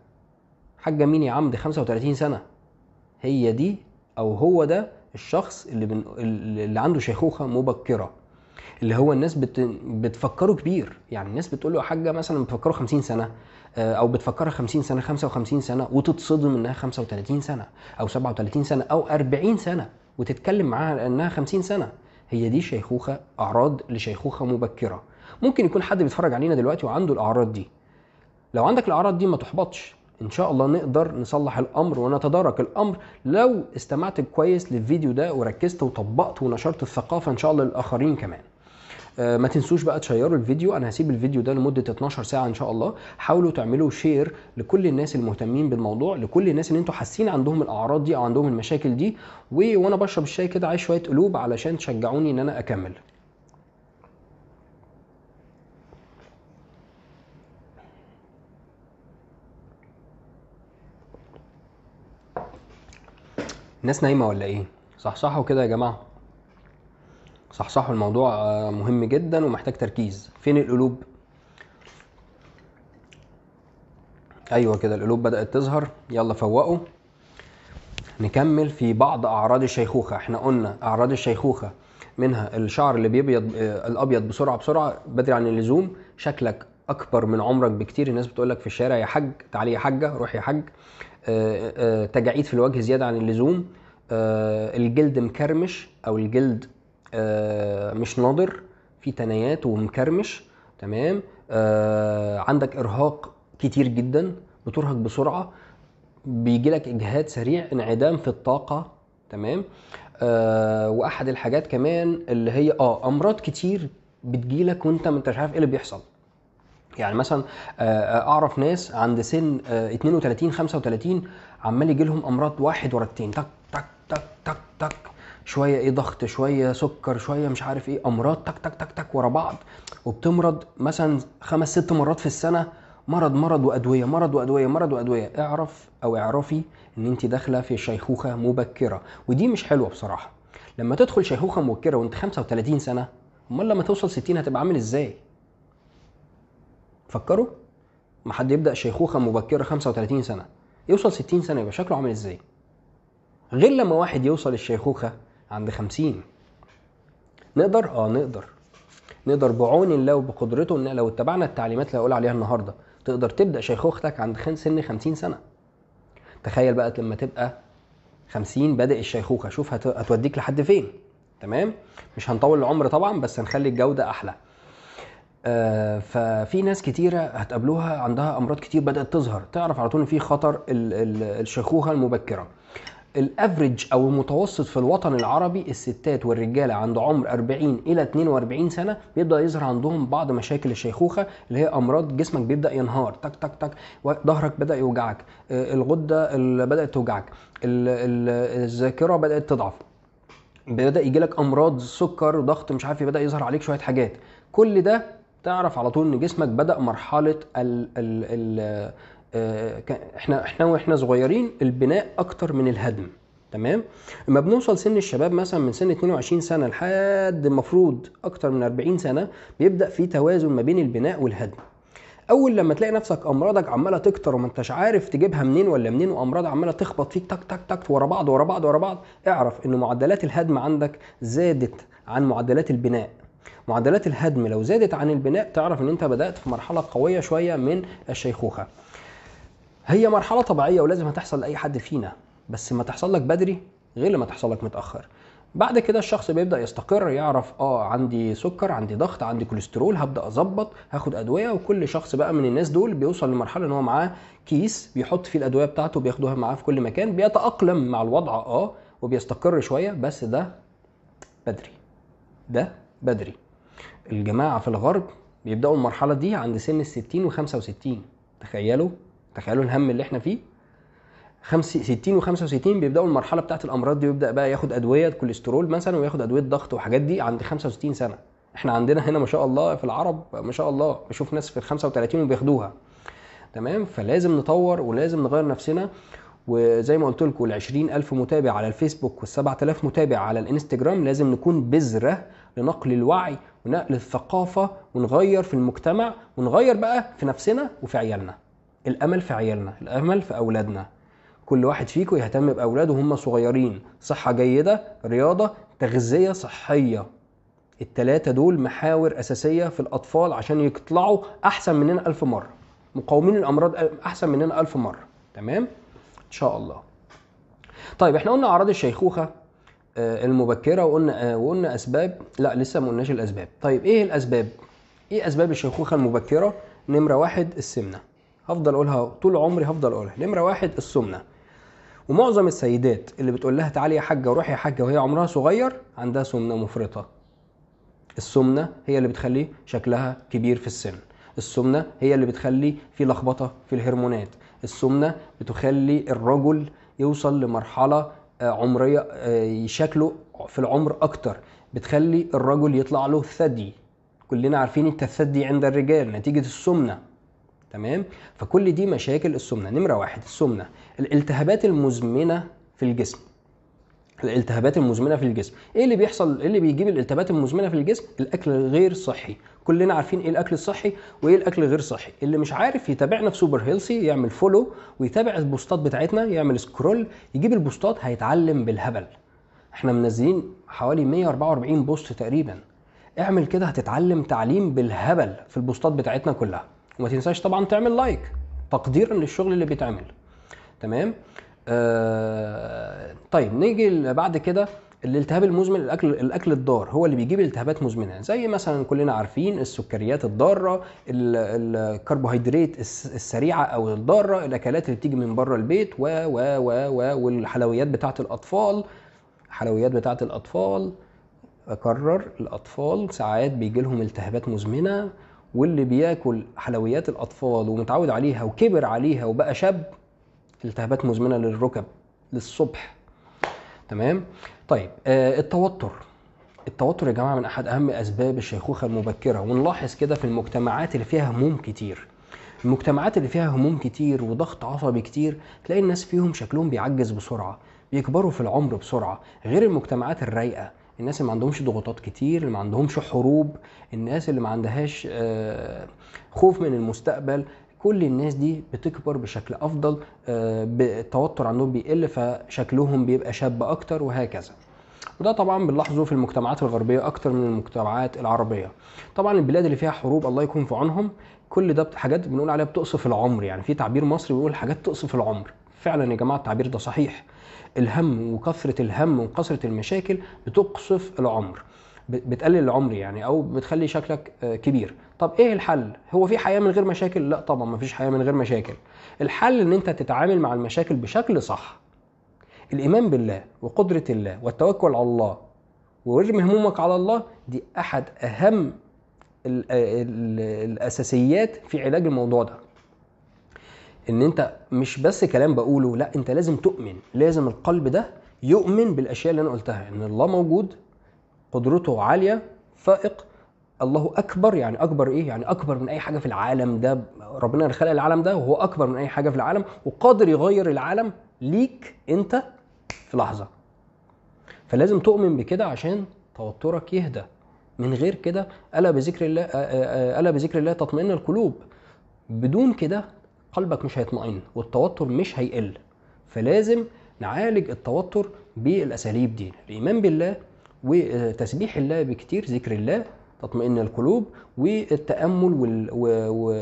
حاجه مين يا عم دي 35 سنه هي دي او هو ده الشخص اللي, بن... اللي عنده شيخوخه مبكره اللي هو الناس بت... بتفكره كبير يعني الناس بتقول له حاجه مثلا بتفكره 50 سنه آه، او بتفكرها 50 سنه 55 سنه وتتصدم انها 35 سنه او 37 سنه او 40 سنه وتتكلم معاها انها 50 سنه هي دي شيخوخه اعراض لشيخوخه مبكره ممكن يكون حد بيتفرج علينا دلوقتي وعنده الاعراض دي لو عندك الاعراض دي ما تحبطش ان شاء الله نقدر نصلح الامر ونتدارك الامر لو استمعت كويس للفيديو ده وركزت وطبقت ونشرت الثقافه ان شاء الله للاخرين كمان آه، ما تنسوش بقى تشيروا الفيديو انا هسيب الفيديو ده لمده 12 ساعه ان شاء الله حاولوا تعملوا شير لكل الناس المهتمين بالموضوع لكل الناس اللي انتوا حاسين عندهم الاعراض دي او عندهم المشاكل دي وانا بشرب الشاي كده عايز شويه قلوب علشان تشجعوني ان انا اكمل الناس نايمه ولا ايه صحصحوا كده يا جماعه صحصحوا الموضوع آه، مهم جدا ومحتاج تركيز فين القلوب ايوه كده القلوب بدات تظهر يلا فوقوا نكمل في بعض اعراض الشيخوخه احنا قلنا اعراض الشيخوخه منها الشعر اللي بيبيض آه، الابيض بسرعه بسرعه بدري عن اللزوم شكلك اكبر من عمرك بكتير الناس بتقول لك في الشارع يا حاج تعالي يا حاجه روح يا حاج آه، تجاعيد في الوجه زياده عن اللزوم الجلد مكرمش او الجلد آه، مش ناضر في تنايات ومكرمش تمام آه، عندك ارهاق كتير جدا بترهق بسرعه بيجي لك اجهاد سريع انعدام في الطاقه تمام آه، واحد الحاجات كمان اللي هي اه امراض كتير بتجيلك وانت ما انتش عارف ايه اللي بيحصل يعني مثلا اعرف ناس عند سن 32 35 عمال يجي لهم امراض واحد ورا التاني تك تك تك تك تك شويه ايه ضغط شويه سكر شويه مش عارف ايه امراض تك تك تك تك ورا بعض وبتمرض مثلا خمس ست مرات في السنه مرض مرض وادويه مرض وادويه مرض وادويه اعرف او اعرفي ان انت داخله في شيخوخه مبكره ودي مش حلوه بصراحه لما تدخل شيخوخه مبكره وانت 35 سنه امال لما توصل 60 هتبقى عامل ازاي فكروا ما حد يبدا شيخوخه مبكره 35 سنه يوصل 60 سنه يبقى شكله عامل ازاي غير لما واحد يوصل الشيخوخه عند خمسين نقدر اه نقدر نقدر بعون الله وبقدرته ان لو اتبعنا التعليمات اللي هقول عليها النهارده تقدر تبدا شيخوختك عند سن 50 سنه تخيل بقى لما تبقى 50 بادئ الشيخوخه شوف هتوديك لحد فين تمام مش هنطول العمر طبعا بس هنخلي الجوده احلى آه ففي ناس كتيرة هتقابلوها عندها أمراض كتير بدأت تظهر تعرف على طول إن في خطر الشيخوخة المبكرة الافريج او المتوسط في الوطن العربي الستات والرجاله عند عمر 40 الى 42 سنه بيبدا يظهر عندهم بعض مشاكل الشيخوخه اللي هي امراض جسمك بيبدا ينهار تك تك تك ظهرك بدا يوجعك آه، الغده بدات توجعك الذاكره بدات تضعف بدا يجي لك امراض سكر ضغط مش عارف إيه، بدا يظهر عليك شويه حاجات كل ده تعرف على طول ان جسمك بدا مرحله ال ال ال آه، احنا احنا واحنا صغيرين البناء اكتر من الهدم تمام لما بنوصل سن الشباب مثلا من سن 22 سنه لحد المفروض اكتر من 40 سنه بيبدا في توازن ما بين البناء والهدم اول لما تلاقي نفسك امراضك عماله تكتر وما انتش عارف تجيبها منين ولا منين وامراض عماله تخبط فيك تك تك تك ورا بعض ورا بعض ورا بعض اعرف ان معدلات الهدم عندك زادت عن معدلات البناء معدلات الهدم لو زادت عن البناء تعرف ان انت بدات في مرحله قويه شويه من الشيخوخه هي مرحله طبيعيه ولازم هتحصل لاي حد فينا بس ما تحصل لك بدري غير لما تحصل لك متاخر بعد كده الشخص بيبدا يستقر يعرف اه عندي سكر عندي ضغط عندي كوليسترول هبدا اظبط هاخد ادويه وكل شخص بقى من الناس دول بيوصل لمرحله ان هو معاه كيس بيحط فيه الادويه بتاعته بياخدوها معاه في كل مكان بيتاقلم مع الوضع اه وبيستقر شويه بس ده بدري ده بدري الجماعه في الغرب بيبداوا المرحله دي عند سن ال 60 و 65 تخيلوا تخيلوا الهم اللي احنا فيه 60 و65 بيبداوا المرحله بتاعت الامراض دي ويبدا بقى ياخد ادويه كوليسترول مثلا وياخد ادويه ضغط وحاجات دي عند 65 سنه احنا عندنا هنا ما شاء الله في العرب ما شاء الله بشوف ناس في ال 35 وبياخدوها تمام فلازم نطور ولازم نغير نفسنا وزي ما قلت لكم ال 20000 متابع على الفيسبوك وال 7000 متابع على الانستجرام لازم نكون بذره لنقل الوعي ونقل الثقافه ونغير في المجتمع ونغير بقى في نفسنا وفي عيالنا الامل في عيالنا الامل في اولادنا كل واحد فيكم يهتم باولاده وهم صغيرين صحه جيده رياضه تغذيه صحيه التلاتة دول محاور أساسية في الأطفال عشان يطلعوا أحسن مننا ألف مرة مقاومين الأمراض أحسن مننا ألف مرة تمام؟ إن شاء الله طيب احنا قلنا أعراض الشيخوخة آه، المبكرة وقلنا آه، وقلنا أسباب لا لسه ما قلناش الأسباب طيب إيه الأسباب؟ إيه أسباب الشيخوخة المبكرة؟ نمرة واحد السمنة هفضل اقولها طول عمري هفضل اقولها نمره واحد السمنه ومعظم السيدات اللي بتقول لها تعالي يا حاجه وروحي يا حاجه وهي عمرها صغير عندها سمنه مفرطه السمنه هي اللي بتخلي شكلها كبير في السن السمنه هي اللي بتخلي في لخبطه في الهرمونات السمنه بتخلي الرجل يوصل لمرحله آه، عمريه آه، شكله في العمر اكتر بتخلي الرجل يطلع له ثدي كلنا عارفين التثدي عند الرجال نتيجه السمنه تمام فكل دي مشاكل السمنه نمره واحد السمنه الالتهابات المزمنه في الجسم الالتهابات المزمنه في الجسم ايه اللي بيحصل ايه اللي بيجيب الالتهابات المزمنه في الجسم الاكل غير صحي كلنا عارفين ايه الاكل الصحي وايه الاكل غير صحي اللي مش عارف يتابعنا في سوبر هيلسي يعمل فولو ويتابع البوستات بتاعتنا يعمل سكرول يجيب البوستات هيتعلم بالهبل احنا منزلين حوالي 144 بوست تقريبا اعمل كده هتتعلم تعليم بالهبل في البوستات بتاعتنا كلها وما تنساش طبعا تعمل لايك تقديرا للشغل اللي بيتعمل تمام آه طيب نيجي بعد كده الالتهاب المزمن الاكل الاكل الضار هو اللي بيجيب التهابات مزمنه زي مثلا كلنا عارفين السكريات الضاره الكربوهيدرات السريعه او الضاره الاكلات اللي بتيجي من بره البيت و و و و والحلويات بتاعه الاطفال حلويات بتاعه الاطفال اكرر الاطفال ساعات بيجي لهم التهابات مزمنه واللي بياكل حلويات الاطفال ومتعود عليها وكبر عليها وبقى شاب التهابات مزمنه للركب للصبح تمام طيب آه التوتر التوتر يا جماعه من احد اهم اسباب الشيخوخه المبكره ونلاحظ كده في المجتمعات اللي فيها هموم كتير المجتمعات اللي فيها هموم كتير وضغط عصبي كتير تلاقي الناس فيهم شكلهم بيعجز بسرعه بيكبروا في العمر بسرعه غير المجتمعات الرايقه الناس اللي ما عندهمش ضغوطات كتير اللي ما عندهمش حروب الناس اللي ما عندهاش آه، خوف من المستقبل كل الناس دي بتكبر بشكل افضل التوتر آه، عندهم بيقل فشكلهم بيبقى شاب اكتر وهكذا وده طبعا بنلاحظه في المجتمعات الغربيه اكتر من المجتمعات العربيه طبعا البلاد اللي فيها حروب الله يكون في عونهم كل ده حاجات بنقول عليها بتقصف العمر يعني في تعبير مصري بيقول حاجات تقصف العمر فعلا يا جماعه التعبير ده صحيح الهم وكثره الهم وكثره المشاكل بتقصف العمر بتقلل العمر يعني او بتخلي شكلك آه، كبير طب ايه الحل هو في حياه من غير مشاكل لا طبعا ما فيش حياه من غير مشاكل الحل ان انت تتعامل مع المشاكل بشكل صح الايمان بالله وقدره الله والتوكل على الله وارمي همومك على الله دي احد اهم آه، الاساسيات في علاج الموضوع ده ان انت مش بس كلام بقوله لا انت لازم تؤمن لازم القلب ده يؤمن بالاشياء اللي انا قلتها ان الله موجود قدرته عاليه فائق الله اكبر يعني اكبر ايه يعني اكبر من اي حاجه في العالم ده ربنا اللي خلق العالم ده وهو اكبر من اي حاجه في العالم وقادر يغير العالم ليك انت في لحظه فلازم تؤمن بكده عشان توترك يهدى من غير كده الا بذكر الله الا بذكر الله تطمئن القلوب بدون كده قلبك مش هيطمئن والتوتر مش هيقل فلازم نعالج التوتر بالاساليب دي الايمان بالله وتسبيح الله بكتير ذكر الله تطمئن القلوب والتامل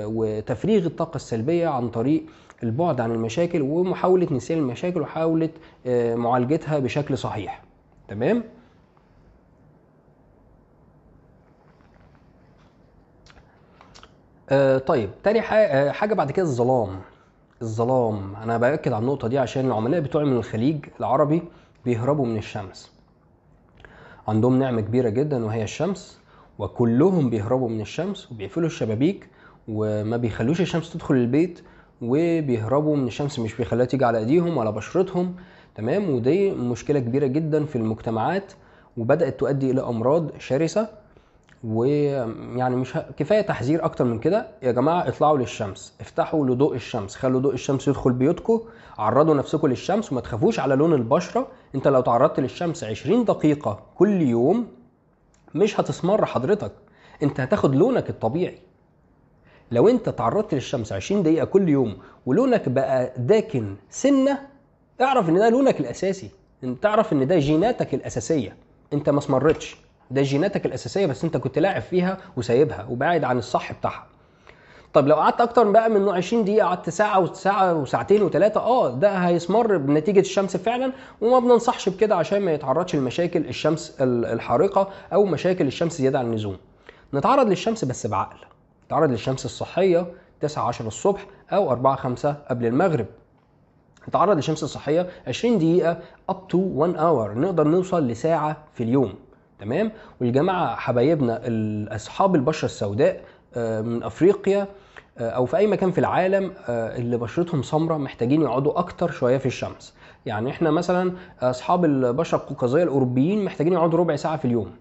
وتفريغ الطاقه السلبيه عن طريق البعد عن المشاكل ومحاوله نسيان المشاكل ومحاوله آه، معالجتها بشكل صحيح تمام آه، طيب تاني آه، حاجه بعد كده الظلام الظلام انا باكد على النقطه دي عشان العملاء بتوعي من الخليج العربي بيهربوا من الشمس عندهم نعمه كبيره جدا وهي الشمس وكلهم بيهربوا من الشمس وبيقفلوا الشبابيك وما بيخلوش الشمس تدخل البيت وبيهربوا من الشمس مش بيخليها تيجي على ايديهم ولا بشرتهم تمام ودي مشكله كبيره جدا في المجتمعات وبدات تؤدي الى امراض شرسه ويعني مش ه... كفايه تحذير اكتر من كده يا جماعه اطلعوا للشمس افتحوا لضوء الشمس خلوا ضوء الشمس يدخل بيوتكم عرضوا نفسكم للشمس وما تخافوش على لون البشره انت لو تعرضت للشمس 20 دقيقه كل يوم مش هتسمر حضرتك انت هتاخد لونك الطبيعي لو انت تعرضت للشمس 20 دقيقه كل يوم ولونك بقى داكن سنه اعرف ان ده لونك الاساسي انت تعرف ان ده جيناتك الاساسيه انت ما سمرتش ده جيناتك الاساسيه بس انت كنت لاعب فيها وسايبها وبعد عن الصح بتاعها طب لو قعدت اكتر بقى من 20 دقيقه قعدت ساعه وساعه وساعتين وثلاثه اه ده هيسمر بنتيجه الشمس فعلا وما بننصحش بكده عشان ما يتعرضش لمشاكل الشمس الحارقه او مشاكل الشمس زياده عن اللزوم نتعرض للشمس بس بعقل نتعرض للشمس الصحيه 9 10 الصبح او 4 5 قبل المغرب نتعرض للشمس الصحيه 20 دقيقه up to 1 hour نقدر نوصل لساعه في اليوم تمام والجماعه حبايبنا اصحاب البشره السوداء آه، من افريقيا آه، او في اي مكان في العالم آه، اللي بشرتهم سمراء محتاجين يقعدوا اكتر شويه في الشمس يعني احنا مثلا اصحاب البشره القوقازيه الاوروبيين محتاجين يقعدوا ربع ساعه في اليوم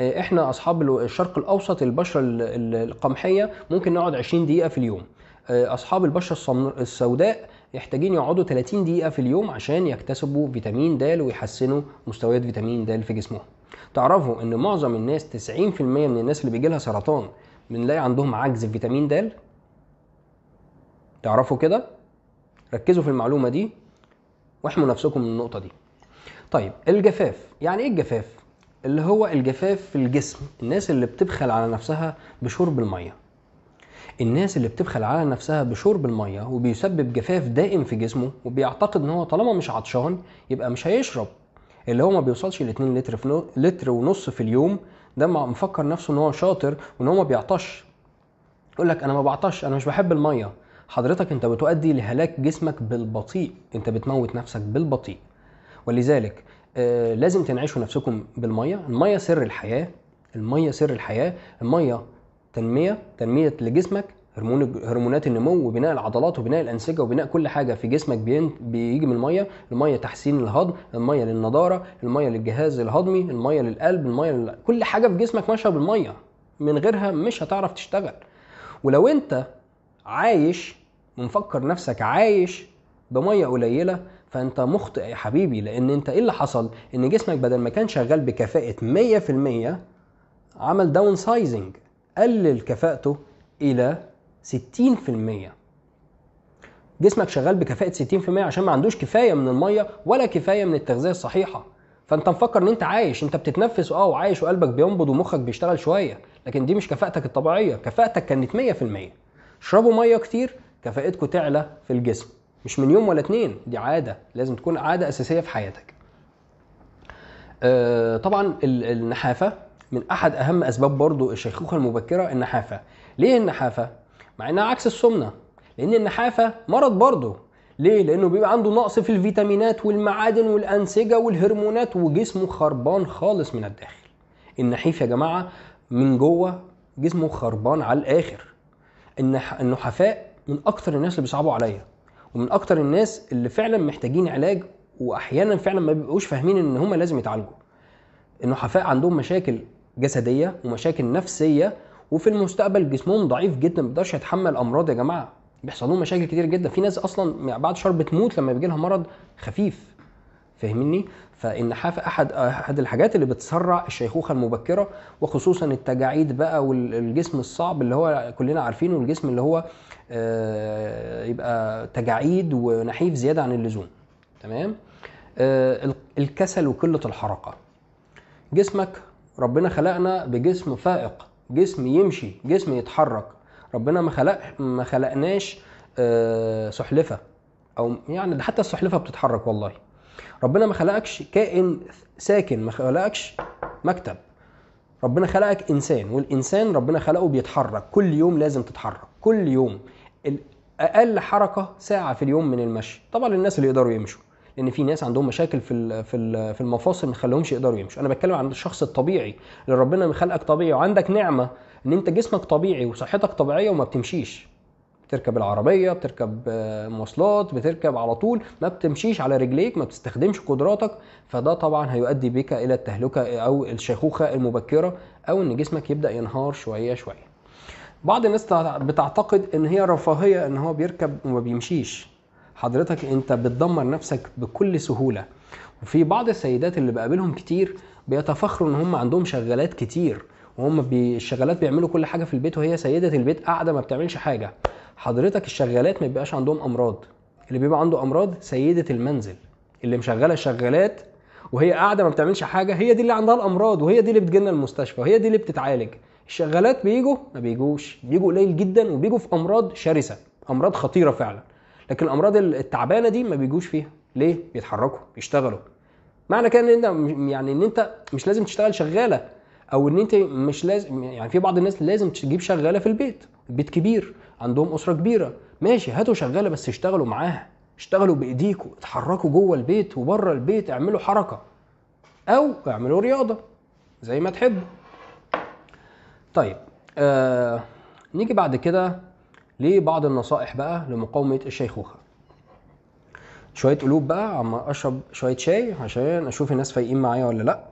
احنا اصحاب الشرق الاوسط البشره القمحيه ممكن نقعد 20 دقيقه في اليوم اصحاب البشره السوداء يحتاجين يقعدوا 30 دقيقه في اليوم عشان يكتسبوا فيتامين د ويحسنوا مستويات فيتامين د في جسمهم تعرفوا ان معظم الناس 90% من الناس اللي بيجي لها سرطان بنلاقي عندهم عجز في فيتامين د تعرفوا كده ركزوا في المعلومه دي واحموا نفسكم من النقطه دي طيب الجفاف يعني ايه الجفاف اللي هو الجفاف في الجسم الناس اللي بتبخل على نفسها بشرب الميه الناس اللي بتبخل على نفسها بشرب الميه وبيسبب جفاف دائم في جسمه وبيعتقد ان هو طالما مش عطشان يبقى مش هيشرب اللي هو ما بيوصلش ل 2 لتر في نو... لتر ونص في اليوم ده مفكر نفسه ان هو شاطر وان هو ما بيعطش يقول لك انا ما بعطش انا مش بحب الميه حضرتك انت بتؤدي لهلاك جسمك بالبطيء انت بتموت نفسك بالبطيء ولذلك آه لازم تنعشوا نفسكم بالميه الميه سر الحياه الميه سر الحياه الميه تنميه تنميه لجسمك هرمون هرمونات النمو وبناء العضلات وبناء الانسجه وبناء كل حاجه في جسمك بيجي من الميه الميه تحسين الهضم الميه للنضاره الميه للجهاز الهضمي الميه للقلب الميه لل... كل حاجه في جسمك ماشيه بالميه من غيرها مش هتعرف تشتغل ولو انت عايش ومفكر نفسك عايش بميه قليله فانت مخطئ يا حبيبي لان انت ايه اللي حصل ان جسمك بدل ما كان شغال بكفاءه 100% عمل داون سايزنج قلل كفاءته الى 60% جسمك شغال بكفاءة 60% عشان ما عندوش كفاية من المية ولا كفاية من التغذية الصحيحة فانت مفكر ان انت عايش انت بتتنفس اه وعايش وقلبك بينبض ومخك بيشتغل شوية لكن دي مش كفاءتك الطبيعية كفاءتك كانت 100% اشربوا مية كتير كفاءتكم تعلى في الجسم مش من يوم ولا اتنين دي عادة لازم تكون عادة أساسية في حياتك أه طبعا النحافة من أحد أهم أسباب برضو الشيخوخة المبكرة النحافة ليه النحافة؟ مع انها عكس السمنه لان النحافه مرض برضه ليه؟ لانه بيبقى عنده نقص في الفيتامينات والمعادن والانسجه والهرمونات وجسمه خربان خالص من الداخل. النحيف يا جماعه من جوه جسمه خربان على الاخر. النحفاء من اكتر الناس اللي بيصعبوا عليا ومن اكتر الناس اللي فعلا محتاجين علاج واحيانا فعلا ما بيبقوش فاهمين ان هم لازم يتعالجوا. النحفاء عندهم مشاكل جسديه ومشاكل نفسيه وفي المستقبل جسمهم ضعيف جدا ما بيقدرش يتحمل امراض يا جماعه بيحصل لهم مشاكل كتير جدا في ناس اصلا يعني بعد شهر بتموت لما بيجي لها مرض خفيف فاهمني فالنحافة أحد أحد الحاجات اللي بتسرع الشيخوخة المبكرة وخصوصا التجاعيد بقى والجسم الصعب اللي هو كلنا عارفينه الجسم اللي هو آه، يبقى تجاعيد ونحيف زيادة عن اللزوم تمام آه، الكسل وقلة الحركة جسمك ربنا خلقنا بجسم فائق جسم يمشي جسم يتحرك ربنا ما خلق ما خلقناش آه، سحلفه او يعني حتى السحلفه بتتحرك والله ربنا ما خلقكش كائن ساكن ما خلقكش مكتب ربنا خلقك انسان والانسان ربنا خلقه بيتحرك كل يوم لازم تتحرك كل يوم اقل حركه ساعه في اليوم من المشي طبعا الناس اللي يقدروا يمشوا لان في ناس عندهم مشاكل في في في المفاصل ما تخليهمش يقدروا يمشوا انا بتكلم عن الشخص الطبيعي اللي ربنا مخلقك طبيعي وعندك نعمه ان انت جسمك طبيعي وصحتك طبيعيه وما بتمشيش بتركب العربيه بتركب آه، مواصلات بتركب على طول ما بتمشيش على رجليك ما بتستخدمش قدراتك فده طبعا هيؤدي بك الى التهلكه او الشيخوخه المبكره او ان جسمك يبدا ينهار شويه شويه بعض الناس بتعتقد ان هي رفاهيه ان هو بيركب وما بيمشيش حضرتك انت بتدمر نفسك بكل سهوله وفي بعض السيدات اللي بقابلهم كتير بيتفخروا ان هم عندهم شغالات كتير وهم بي... الشغالات بيعملوا كل حاجه في البيت وهي سيده البيت قاعده ما بتعملش حاجه حضرتك الشغالات ما بيبقاش عندهم امراض اللي بيبقى عنده امراض سيده المنزل اللي مشغله الشغالات وهي قاعده ما بتعملش حاجه هي دي اللي عندها الامراض وهي دي اللي بتجينا المستشفى وهي دي اللي بتتعالج الشغالات بيجوا ما بيجوش بيجوا قليل جدا وبيجوا في امراض شرسه امراض خطيره فعلا لكن الامراض التعبانه دي ما بيجوش فيها ليه بيتحركوا بيشتغلوا معنى كده ان انت يعني ان انت مش لازم تشتغل شغاله او ان انت مش لازم يعني في بعض الناس لازم تجيب شغاله في البيت البيت كبير عندهم اسره كبيره ماشي هاتوا شغاله بس اشتغلوا معاها اشتغلوا بايديكوا اتحركوا جوه البيت وبره البيت اعملوا حركه او اعملوا رياضه زي ما تحبوا طيب آه نيجي بعد كده ليه بعض النصائح بقى لمقاومه الشيخوخه شويه قلوب بقى عم اشرب شويه شاي عشان اشوف الناس فايقين معايا ولا لا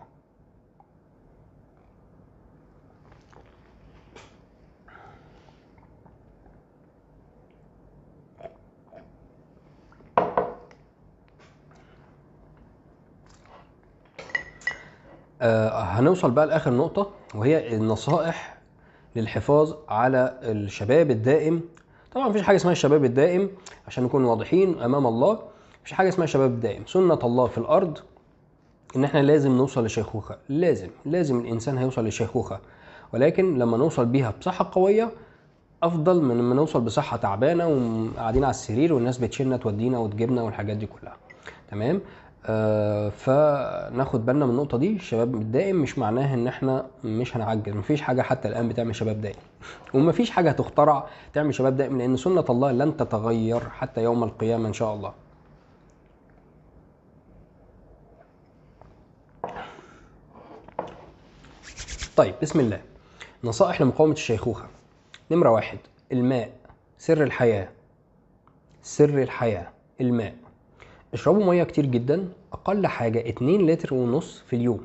آه، هنوصل بقى لاخر نقطه وهي النصائح للحفاظ على الشباب الدائم طبعا مفيش حاجه اسمها الشباب الدائم عشان نكون واضحين امام الله مفيش حاجه اسمها شباب الدائم سنه الله في الارض ان احنا لازم نوصل لشيخوخه لازم لازم الانسان هيوصل لشيخوخه ولكن لما نوصل بيها بصحه قويه افضل من لما نوصل بصحه تعبانه وقاعدين على السرير والناس بتشيلنا تودينا وتجيبنا والحاجات دي كلها تمام آه فناخد بالنا من النقطه دي الشباب الدائم مش معناه ان احنا مش هنعجل مفيش حاجه حتى الان بتعمل شباب دائم ومفيش حاجه هتخترع تعمل شباب دائم لان سنه الله لن تتغير حتى يوم القيامه ان شاء الله طيب بسم الله نصائح لمقاومه الشيخوخه نمره واحد الماء سر الحياه سر الحياه الماء اشربوا ميه كتير جدا اقل حاجه 2 لتر ونص في اليوم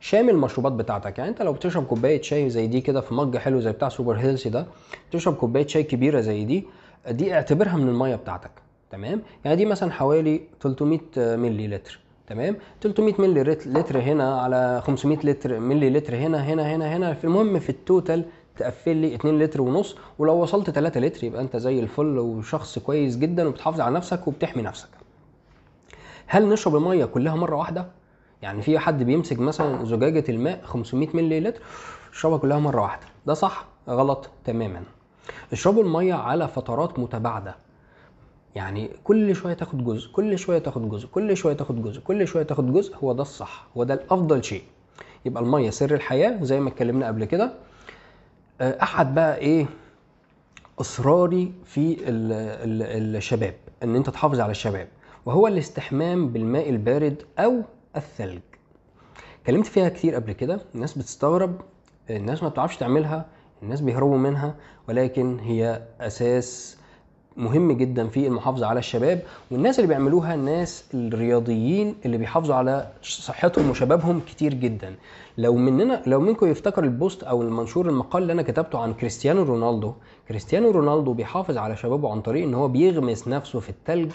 شامل المشروبات بتاعتك يعني انت لو بتشرب كوبايه شاي زي دي كده في مج حلو زي بتاع سوبر هيلثي ده تشرب كوبايه شاي كبيره زي دي دي اعتبرها من الميه بتاعتك تمام يعني دي مثلا حوالي 300 ملي لتر تمام 300 ملي لتر هنا على 500 لتر ملي لتر هنا هنا هنا هنا في المهم في التوتال تقفل لي 2 لتر ونص ولو وصلت 3 لتر يبقى انت زي الفل وشخص كويس جدا وبتحافظ على نفسك وبتحمي نفسك هل نشرب الميه كلها مره واحده يعني في حد بيمسك مثلا زجاجه الماء 500 ملي لتر يشربها كلها مره واحده ده صح غلط تماما اشربوا الميه على فترات متباعده يعني كل شويه تاخد جزء كل شويه تاخد جزء كل شويه تاخد جزء كل شويه تاخد جزء هو ده الصح هو ده الافضل شيء يبقى الميه سر الحياه زي ما اتكلمنا قبل كده آه، احد بقى ايه اصراري في الشباب ان انت تحافظ على الشباب وهو الاستحمام بالماء البارد أو الثلج اتكلمت فيها كتير قبل كده الناس بتستغرب الناس ما بتعرفش تعملها الناس بيهربوا منها ولكن هي أساس مهم جدا في المحافظة على الشباب والناس اللي بيعملوها الناس الرياضيين اللي بيحافظوا على صحتهم وشبابهم كتير جدا لو مننا لو منكم يفتكر البوست او المنشور المقال اللي انا كتبته عن كريستيانو رونالدو كريستيانو رونالدو بيحافظ على شبابه عن طريق ان هو بيغمس نفسه في التلج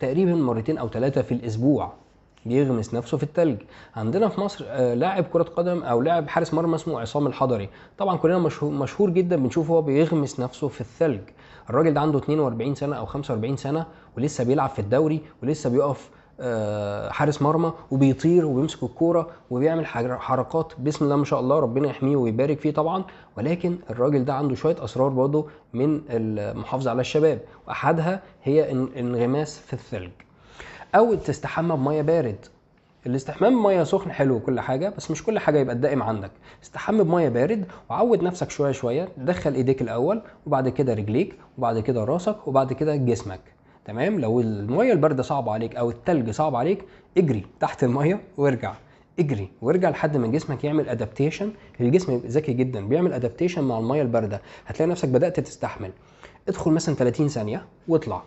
تقريبا مرتين او ثلاثه في الاسبوع بيغمس نفسه في الثلج عندنا في مصر آه، لاعب كره قدم او لاعب حارس مرمى اسمه عصام الحضري طبعا كلنا مشهور جدا بنشوفه هو بيغمس نفسه في الثلج الراجل ده عنده 42 سنه او 45 سنه ولسه بيلعب في الدوري ولسه بيقف آه، حارس مرمى وبيطير وبيمسك الكوره وبيعمل حركات بسم الله ما شاء الله ربنا يحميه ويبارك فيه طبعا ولكن الراجل ده عنده شويه اسرار برضه من المحافظه على الشباب واحدها هي انغماس في الثلج او تستحمى بميه بارد الاستحمام بميه سخن حلو وكل حاجه بس مش كل حاجه يبقى الدائم عندك استحمى بميه بارد وعود نفسك شويه شويه دخل ايديك الاول وبعد كده رجليك وبعد كده راسك وبعد كده جسمك تمام لو الميه البارده صعبه عليك او التلج صعب عليك اجري تحت الميه وارجع اجري وارجع لحد ما جسمك يعمل ادابتيشن الجسم ذكي جدا بيعمل ادابتيشن مع الميه البارده هتلاقي نفسك بدات تستحمل ادخل مثلا 30 ثانيه واطلع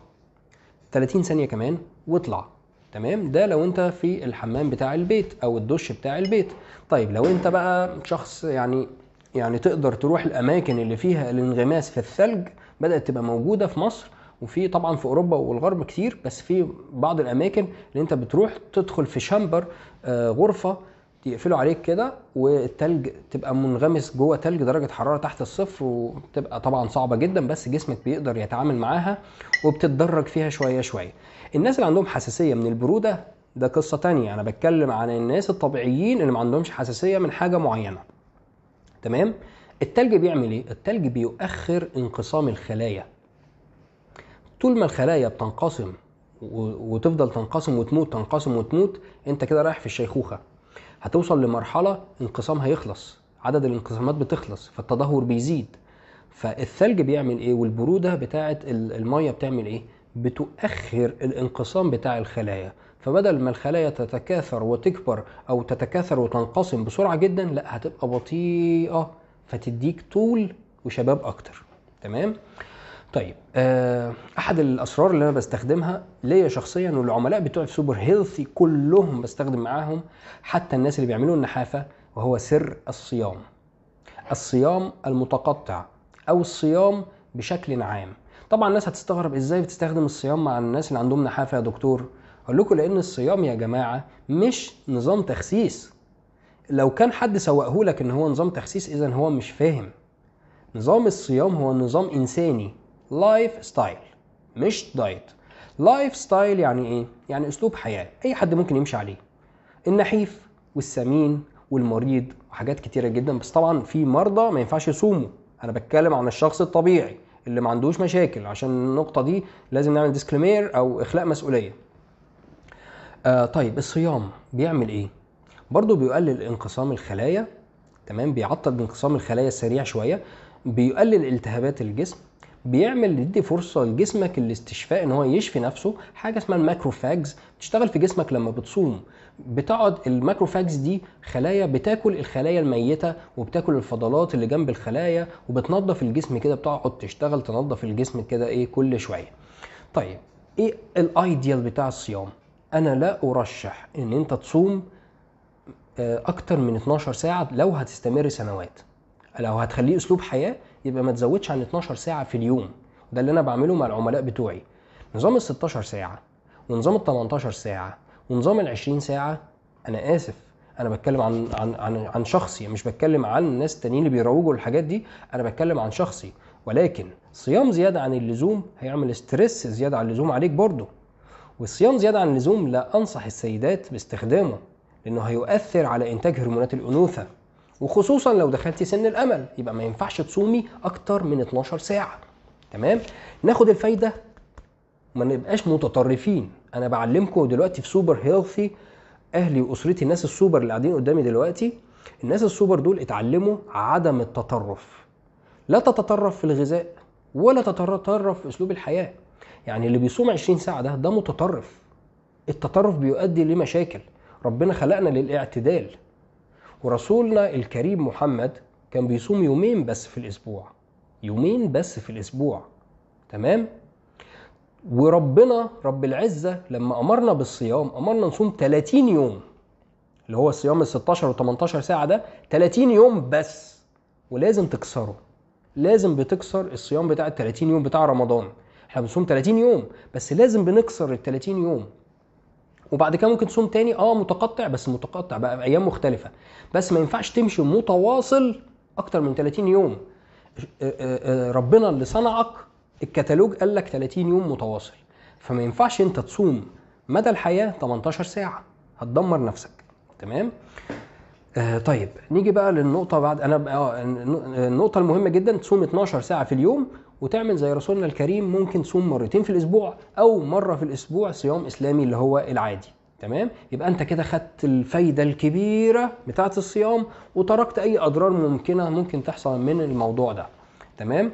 30 ثانيه كمان واطلع تمام ده لو انت في الحمام بتاع البيت او الدش بتاع البيت طيب لو انت بقى شخص يعني يعني تقدر تروح الاماكن اللي فيها الانغماس في الثلج بدات تبقى موجوده في مصر وفي طبعا في اوروبا والغرب كتير بس في بعض الاماكن اللي انت بتروح تدخل في شامبر آه، غرفه يقفلوا عليك كده والتلج تبقى منغمس جوه تلج درجه حراره تحت الصفر وبتبقى طبعا صعبه جدا بس جسمك بيقدر يتعامل معاها وبتتدرج فيها شويه شويه الناس اللي عندهم حساسيه من البروده ده قصه تانية انا بتكلم عن الناس الطبيعيين اللي ما عندهمش حساسيه من حاجه معينه تمام التلج بيعمل ايه التلج بيؤخر انقسام الخلايا طول ما الخلايا بتنقسم وتفضل تنقسم وتموت تنقسم وتموت انت كده رايح في الشيخوخه هتوصل لمرحله انقسامها يخلص عدد الانقسامات بتخلص فالتدهور بيزيد فالثلج بيعمل ايه والبروده بتاعه الميه بتعمل ايه بتؤخر الانقسام بتاع الخلايا فبدل ما الخلايا تتكاثر وتكبر او تتكاثر وتنقسم بسرعه جدا لا هتبقى بطيئه فتديك طول وشباب اكتر تمام طيب آه، احد الاسرار اللي انا بستخدمها ليا شخصيا والعملاء بتوع السوبر هيلثي كلهم بستخدم معاهم حتى الناس اللي بيعملوا النحافه وهو سر الصيام الصيام المتقطع او الصيام بشكل عام طبعا الناس هتستغرب ازاي بتستخدم الصيام مع الناس اللي عندهم نحافه يا دكتور اقول لكم لان الصيام يا جماعه مش نظام تخسيس لو كان حد سوقه لك ان هو نظام تخسيس اذا هو مش فاهم نظام الصيام هو نظام انساني لايف ستايل مش دايت لايف ستايل يعني ايه يعني اسلوب حياه اي حد ممكن يمشي عليه النحيف والسمين والمريض وحاجات كتيره جدا بس طبعا في مرضى ما ينفعش يصوموا انا بتكلم عن الشخص الطبيعي اللي ما عندوش مشاكل عشان النقطه دي لازم نعمل ديسكليمير او اخلاء مسؤوليه آه طيب الصيام بيعمل ايه برضه بيقلل انقسام الخلايا تمام بيعطل انقسام الخلايا السريع شويه بيقلل التهابات الجسم بيعمل يدي فرصه لجسمك الاستشفاء ان هو يشفي نفسه حاجه اسمها الماكروفاجز بتشتغل في جسمك لما بتصوم بتقعد الماكروفاجز دي خلايا بتاكل الخلايا الميته وبتاكل الفضلات اللي جنب الخلايا وبتنظف الجسم كده بتقعد تشتغل تنظف الجسم كده ايه كل شويه طيب ايه الايديال بتاع الصيام انا لا ارشح ان انت تصوم آه، اكتر من 12 ساعه لو هتستمر سنوات لو هتخليه اسلوب حياه يبقى ما تزودش عن 12 ساعه في اليوم ده اللي انا بعمله مع العملاء بتوعي نظام ال 16 ساعه ونظام ال 18 ساعه ونظام ال 20 ساعه انا اسف انا بتكلم عن عن عن, عن شخصي مش بتكلم عن ناس تانيين اللي بيروجوا الحاجات دي انا بتكلم عن شخصي ولكن صيام زياده عن اللزوم هيعمل ستريس زياده عن اللزوم عليك برضه والصيام زياده عن اللزوم لا انصح السيدات باستخدامه لانه هيؤثر على انتاج هرمونات الانوثه وخصوصا لو دخلتي سن الامل يبقى ما ينفعش تصومي اكتر من 12 ساعه تمام ناخد الفايده ما نبقاش متطرفين انا بعلمكم دلوقتي في سوبر هيلثي اهلي واسرتي الناس السوبر اللي قاعدين قدامي دلوقتي الناس السوبر دول اتعلموا عدم التطرف لا تتطرف في الغذاء ولا تتطرف في اسلوب الحياه يعني اللي بيصوم 20 ساعه ده ده متطرف التطرف بيؤدي لمشاكل ربنا خلقنا للاعتدال ورسولنا الكريم محمد كان بيصوم يومين بس في الأسبوع يومين بس في الأسبوع تمام؟ وربنا رب العزة لما أمرنا بالصيام أمرنا نصوم 30 يوم اللي هو الصيام ال 16 و 18 ساعة ده 30 يوم بس ولازم تكسره لازم بتكسر الصيام بتاع ال 30 يوم بتاع رمضان احنا بنصوم 30 يوم بس لازم بنكسر ال 30 يوم وبعد كده ممكن تصوم تاني اه متقطع بس متقطع بقى ايام مختلفه بس ما ينفعش تمشي متواصل اكتر من 30 يوم آه، آه، آه، ربنا اللي صنعك الكتالوج قال لك 30 يوم متواصل فما ينفعش انت تصوم مدى الحياه 18 ساعه هتدمر نفسك تمام آه طيب نيجي بقى للنقطة بعد أنا النقطة المهمة جدا تصوم 12 ساعة في اليوم وتعمل زي رسولنا الكريم ممكن تصوم مرتين في الاسبوع او مره في الاسبوع صيام اسلامي اللي هو العادي تمام يبقى انت كده خدت الفايده الكبيره بتاعه الصيام وتركت اي اضرار ممكنه ممكن تحصل من الموضوع ده تمام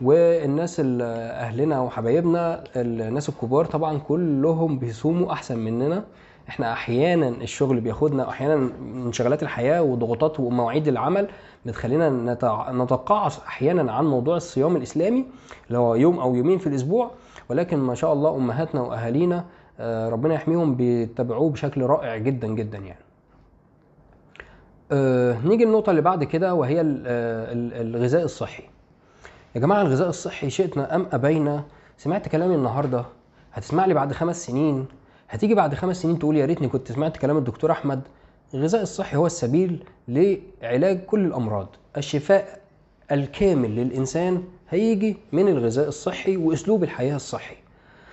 والناس اهلنا وحبايبنا الناس الكبار طبعا كلهم بيصوموا احسن مننا احنا احيانا الشغل بياخدنا واحيانا انشغالات الحياه وضغوطات ومواعيد العمل بتخلينا نتقاعس احيانا عن موضوع الصيام الاسلامي اللي هو يوم او يومين في الاسبوع ولكن ما شاء الله امهاتنا واهالينا آه، ربنا يحميهم بيتبعوه بشكل رائع جدا جدا يعني أه نيجي النقطة اللي بعد كده وهي آه، الغذاء الصحي يا جماعة الغذاء الصحي شئتنا أم أبينا سمعت كلامي النهاردة هتسمع لي بعد خمس سنين هتيجي بعد خمس سنين تقول يا ريتني كنت سمعت كلام الدكتور احمد الغذاء الصحي هو السبيل لعلاج كل الامراض الشفاء الكامل للانسان هيجي من الغذاء الصحي واسلوب الحياه الصحي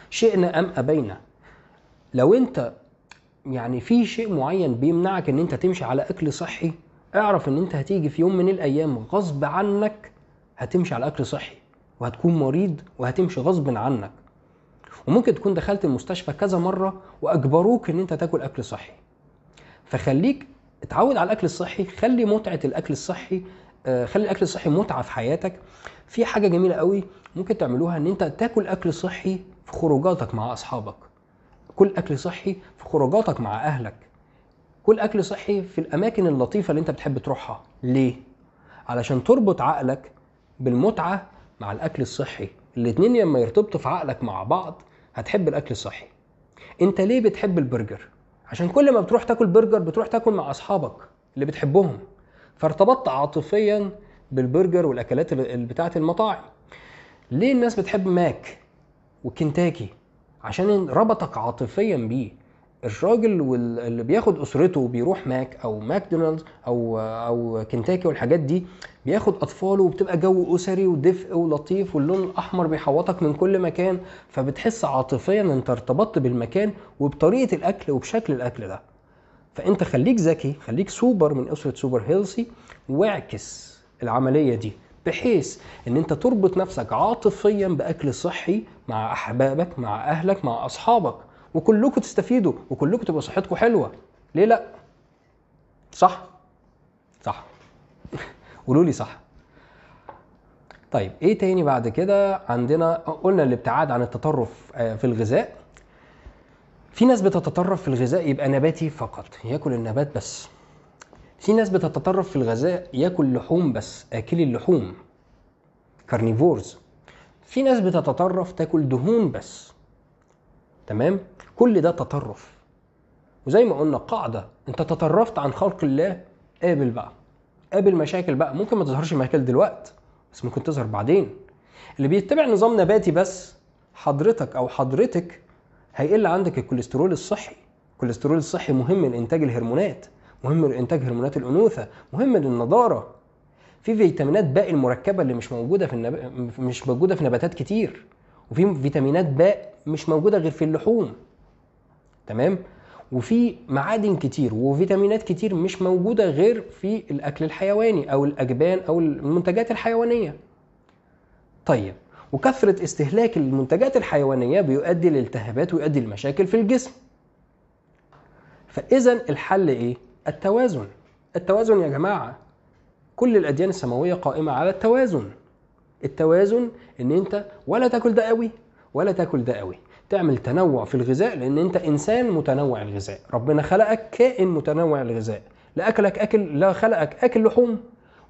شئنا ام ابينا لو انت يعني في شيء معين بيمنعك ان انت تمشي على اكل صحي اعرف ان انت هتيجي في يوم من الايام غصب عنك هتمشي على اكل صحي وهتكون مريض وهتمشي غصب عنك وممكن تكون دخلت المستشفى كذا مره واجبروك ان انت تاكل اكل صحي فخليك اتعود على الاكل الصحي خلي متعه الاكل الصحي آه، خلي الاكل الصحي متعه في حياتك في حاجه جميله قوي ممكن تعملوها ان انت تاكل اكل صحي في خروجاتك مع اصحابك كل اكل صحي في خروجاتك مع اهلك كل اكل صحي في الاماكن اللطيفه اللي انت بتحب تروحها ليه علشان تربط عقلك بالمتعه مع الاكل الصحي الاتنين لما يرتبطوا في عقلك مع بعض هتحب الاكل الصحي انت ليه بتحب البرجر عشان كل ما بتروح تاكل برجر بتروح تاكل مع اصحابك اللي بتحبهم فارتبطت عاطفيا بالبرجر والاكلات بتاعه المطاعم ليه الناس بتحب ماك وكنتاكي عشان ربطك عاطفيا بيه الراجل اللي بياخد اسرته وبيروح ماك او ماكدونالدز او او كنتاكي والحاجات دي بياخد اطفاله وبتبقى جو اسري ودفء ولطيف واللون الاحمر بيحوطك من كل مكان فبتحس عاطفيا انت ارتبطت بالمكان وبطريقه الاكل وبشكل الاكل ده فانت خليك ذكي خليك سوبر من اسره سوبر هيلثي واعكس العمليه دي بحيث ان انت تربط نفسك عاطفيا باكل صحي مع احبابك مع اهلك مع اصحابك وكلكم تستفيدوا وكلكم تبقى صحتكم حلوه ليه لا صح صح (laughs) قولوا لي صح طيب ايه تاني بعد كده عندنا قلنا الابتعاد عن التطرف آه، في الغذاء في ناس بتتطرف في الغذاء يبقى نباتي فقط ياكل النبات بس في ناس بتتطرف في الغذاء ياكل لحوم بس اكلي اللحوم كارنيفورز في ناس بتتطرف تاكل دهون بس تمام كل ده تطرف وزي ما قلنا قاعده انت تطرفت عن خلق الله قابل بقى قابل مشاكل بقى ممكن ما تظهرش مشاكل دلوقتي بس ممكن تظهر بعدين اللي بيتبع نظام نباتي بس حضرتك او حضرتك هيقل عندك الكوليسترول الصحي الكوليسترول الصحي مهم لانتاج الهرمونات مهم لانتاج هرمونات الانوثه مهم للنضاره في فيتامينات باء المركبه اللي مش موجوده في النب... مش موجوده في نباتات كتير وفي فيتامينات باء مش موجوده غير في اللحوم تمام وفي معادن كتير وفيتامينات كتير مش موجودة غير في الأكل الحيواني أو الأجبان أو المنتجات الحيوانية طيب وكثرة استهلاك المنتجات الحيوانية بيؤدي لالتهابات ويؤدي لمشاكل في الجسم فإذا الحل إيه؟ التوازن التوازن يا جماعة كل الأديان السماوية قائمة على التوازن التوازن إن أنت ولا تاكل ده قوي ولا تاكل ده قوي تعمل تنوع في الغذاء لان انت انسان متنوع الغذاء ربنا خلقك كائن متنوع الغذاء لا اكلك اكل لا خلقك اكل لحوم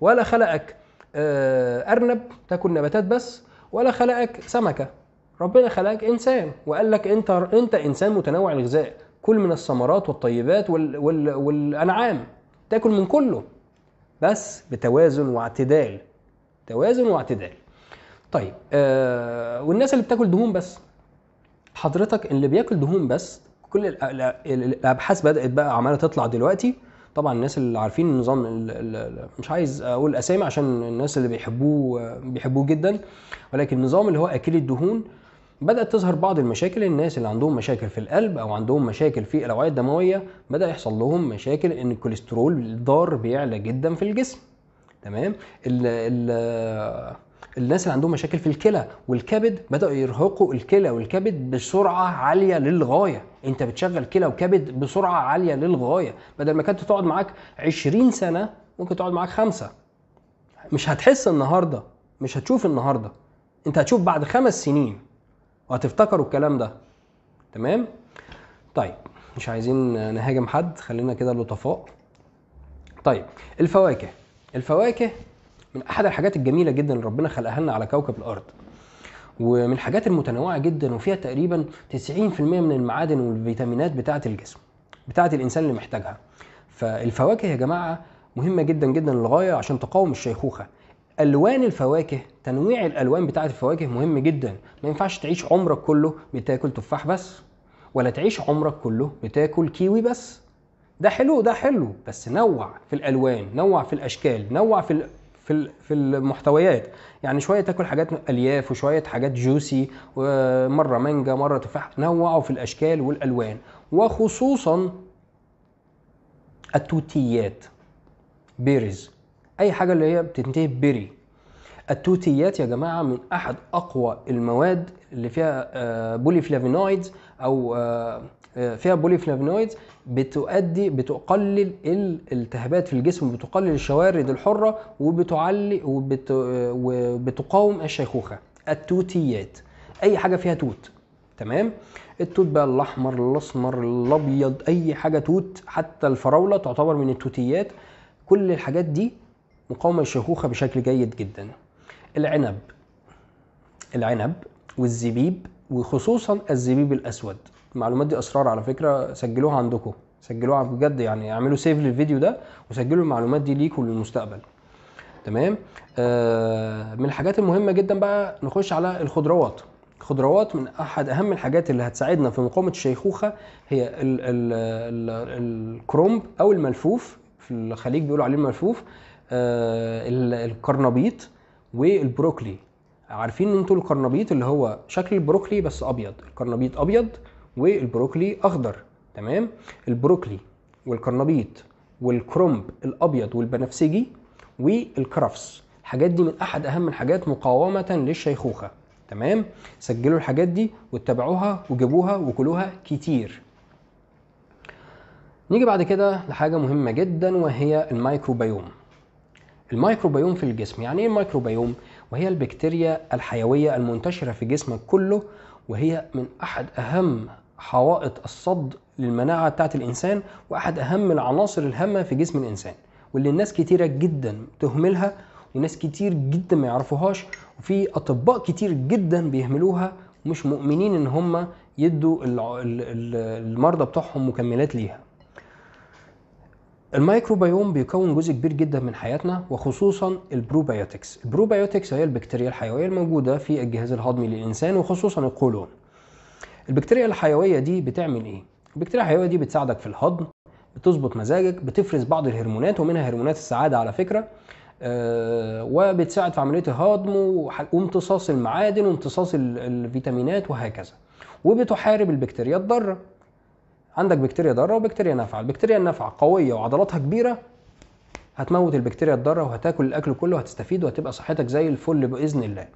ولا خلقك آه، ارنب تاكل نباتات بس ولا خلقك سمكه ربنا خلقك انسان وقال لك انت انت انسان متنوع الغذاء كل من الثمرات والطيبات وال وال والانعام تاكل من كله بس بتوازن واعتدال توازن واعتدال طيب آه والناس اللي بتاكل دهون بس حضرتك اللي بياكل دهون بس كل الابحاث بدات بقى عماله تطلع دلوقتي طبعا الناس اللي عارفين النظام مش عايز اقول اسامي عشان الناس اللي بيحبوه بيحبوه جدا ولكن النظام اللي هو اكل الدهون بدات تظهر بعض المشاكل الناس اللي عندهم مشاكل في القلب او عندهم مشاكل في الاوعيه الدمويه بدا يحصل لهم مشاكل ان الكوليسترول الضار بيعلى جدا في الجسم تمام ال ال الناس اللي عندهم مشاكل في الكلى والكبد بداوا يرهقوا الكلى والكبد بسرعه عاليه للغايه انت بتشغل كلى وكبد بسرعه عاليه للغايه بدل ما كانت تقعد معاك 20 سنه ممكن تقعد معاك خمسة مش هتحس النهارده مش هتشوف النهارده انت هتشوف بعد خمس سنين وهتفتكروا الكلام ده تمام طيب مش عايزين نهاجم حد خلينا كده لطفاء طيب الفواكه الفواكه من احد الحاجات الجميله جدا اللي ربنا خلقها لنا على كوكب الارض ومن الحاجات المتنوعه جدا وفيها تقريبا 90% من المعادن والفيتامينات بتاعه الجسم بتاعه الانسان اللي محتاجها فالفواكه يا جماعه مهمه جدا جدا للغايه عشان تقاوم الشيخوخه الوان الفواكه تنويع الالوان بتاعه الفواكه مهم جدا ما ينفعش تعيش عمرك كله بتاكل تفاح بس ولا تعيش عمرك كله بتاكل كيوي بس ده حلو ده حلو بس نوع في الالوان نوع في الاشكال نوع في في في المحتويات يعني شويه تاكل حاجات الياف وشويه حاجات جوسي ومره مانجا مره تفاح نوعوا في الاشكال والالوان وخصوصا التوتيات بيريز اي حاجه اللي هي بتنتهي بيري التوتيات يا جماعه من احد اقوى المواد اللي فيها بولي آه، فلافينويدز او آه، آه، فيها بوليفلافونويدز بتؤدي بتقلل الالتهابات في الجسم بتقلل الشوارد الحره وبتعلي وبت آه، وبتقاوم الشيخوخه التوتيات اي حاجه فيها توت تمام التوت بقى الاحمر الاسمر الابيض اي حاجه توت حتى الفراوله تعتبر من التوتيات كل الحاجات دي مقاومه للشيخوخه بشكل جيد جدا العنب العنب والزبيب وخصوصا الزبيب الاسود المعلومات دي اسرار على فكره سجلوها عندكم سجلوها بجد يعني اعملوا سيف للفيديو ده وسجلوا المعلومات دي ليكم للمستقبل تمام آه من الحاجات المهمه جدا بقى نخش على الخضروات الخضروات من احد اهم الحاجات اللي هتساعدنا في مقاومه الشيخوخه هي الكرومب او الملفوف في الخليج بيقولوا عليه الملفوف آه القرنبيط والبروكلي عارفين انتوا القرنبيط اللي هو شكل البروكلي بس ابيض القرنبيط ابيض والبروكلي اخضر تمام البروكلي والقرنبيط والكرومب الابيض والبنفسجي والكرفس الحاجات دي من احد اهم الحاجات مقاومه للشيخوخه تمام سجلوا الحاجات دي واتبعوها وجيبوها وكلوها كتير نيجي بعد كده لحاجه مهمه جدا وهي الميكروبيوم الميكروبيوم في الجسم يعني ايه الميكروبيوم وهي البكتيريا الحيويه المنتشره في جسمك كله وهي من احد اهم حوائط الصد للمناعة بتاعت الإنسان وأحد أهم العناصر الهامة في جسم الإنسان واللي الناس كتيرة جدا تهملها وناس كتير جدا ما يعرفوهاش وفي أطباء كتير جدا بيهملوها ومش مؤمنين إن هم يدوا المرضى بتوعهم مكملات ليها الميكروبيوم بيكون جزء كبير جدا من حياتنا وخصوصا البروبايوتكس البروبايوتكس هي البكتيريا الحيويه الموجوده في الجهاز الهضمي للانسان وخصوصا القولون البكتيريا الحيويه دي بتعمل ايه البكتيريا الحيويه دي بتساعدك في الهضم بتظبط مزاجك بتفرز بعض الهرمونات ومنها هرمونات السعاده على فكره آه، وبتساعد في عمليه الهضم وامتصاص المعادن وامتصاص الفيتامينات وهكذا وبتحارب البكتيريا الضاره عندك بكتيريا ضاره وبكتيريا نافعه البكتيريا النافعه قويه وعضلاتها كبيره هتموت البكتيريا الضاره وهتاكل الاكل كله وهتستفيد وهتبقى صحتك زي الفل باذن الله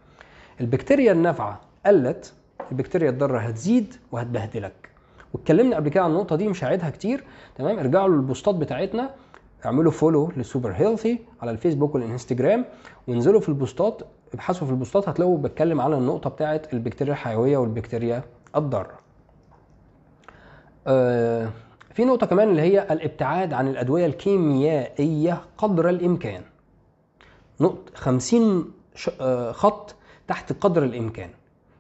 البكتيريا النافعه قلت البكتيريا الضاره هتزيد وهتبهدلك واتكلمنا قبل كده عن النقطه دي مش هعيدها كتير تمام ارجعوا للبوستات بتاعتنا اعملوا فولو لسوبر هيلثي على الفيسبوك والانستجرام وانزلوا في البوستات ابحثوا في البوستات هتلاقوا بتكلم على النقطه بتاعه البكتيريا الحيويه والبكتيريا الضاره آه في نقطه كمان اللي هي الابتعاد عن الادويه الكيميائيه قدر الامكان نقطه آه، 50 خط تحت قدر الامكان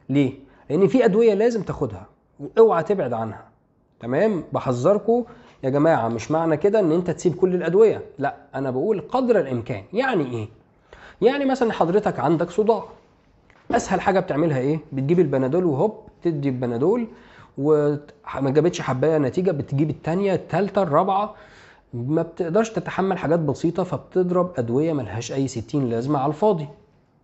ليه لان في ادويه لازم تاخدها اوعى تبعد عنها تمام بحذركم يا جماعه مش معنى كده ان انت تسيب كل الادويه لا انا بقول قدر الامكان يعني ايه يعني مثلا حضرتك عندك صداع اسهل حاجه بتعملها ايه بتجيب البنادول وهوب تدي البنادول وما جابتش حبايه نتيجه بتجيب الثانيه الثالثه الرابعه ما بتقدرش تتحمل حاجات بسيطه فبتضرب ادويه ملهاش اي 60 لازمه على الفاضي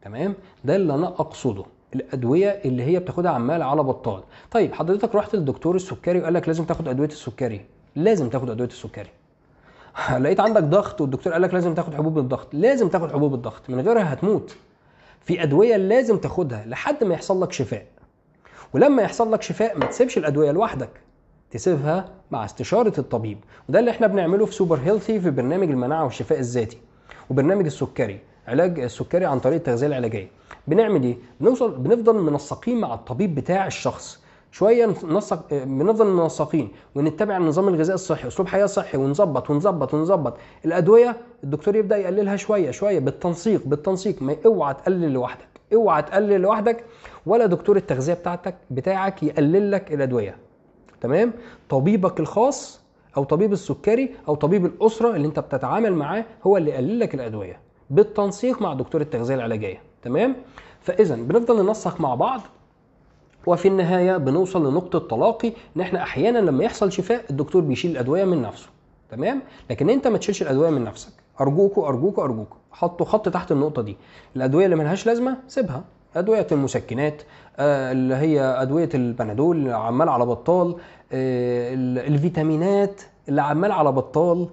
تمام ده اللي انا اقصده الادويه اللي هي بتاخدها عمال على بطال طيب حضرتك رحت للدكتور السكري وقال لك لازم تاخد ادويه السكري لازم تاخد ادويه السكري (laughs) لقيت عندك ضغط والدكتور قال لك لازم تاخد حبوب الضغط لازم تاخد حبوب الضغط من غيرها هتموت في ادويه لازم تاخدها لحد ما يحصل لك شفاء ولما يحصل لك شفاء ما تسيبش الادويه لوحدك تسيبها مع استشاره الطبيب وده اللي احنا بنعمله في سوبر هيلثي في برنامج المناعه والشفاء الذاتي وبرنامج السكري علاج السكري عن طريق التغذيه العلاجيه بنعمل ايه بنوصل بنفضل منسقين مع الطبيب بتاع الشخص شويه ننسق بنفضل منسقين ونتبع النظام الغذائي الصحي اسلوب حياه صحي ونظبط ونظبط ونظبط الادويه الدكتور يبدا يقللها شويه شويه بالتنسيق بالتنسيق ما اوعى تقلل لوحدك اوعى تقلل لوحدك ولا دكتور التغذيه بتاعتك بتاعك يقلل لك الادويه تمام طبيبك الخاص او طبيب السكري او طبيب الاسره اللي انت بتتعامل معاه هو اللي يقلل لك الادويه بالتنسيق مع دكتور التغذيه العلاجيه تمام فاذا بنفضل ننسق مع بعض وفي النهايه بنوصل لنقطه تلاقي ان احنا احيانا لما يحصل شفاء الدكتور بيشيل الادويه من نفسه تمام لكن انت ما تشيلش الادويه من نفسك ارجوكوا ارجوكوا ارجوكوا حطوا خط تحت النقطه دي الادويه اللي ملهاش لازمه سيبها ادويه المسكنات آه، اللي هي ادويه البنادول اللي عمال على بطال آه، الفيتامينات اللي عمال على بطال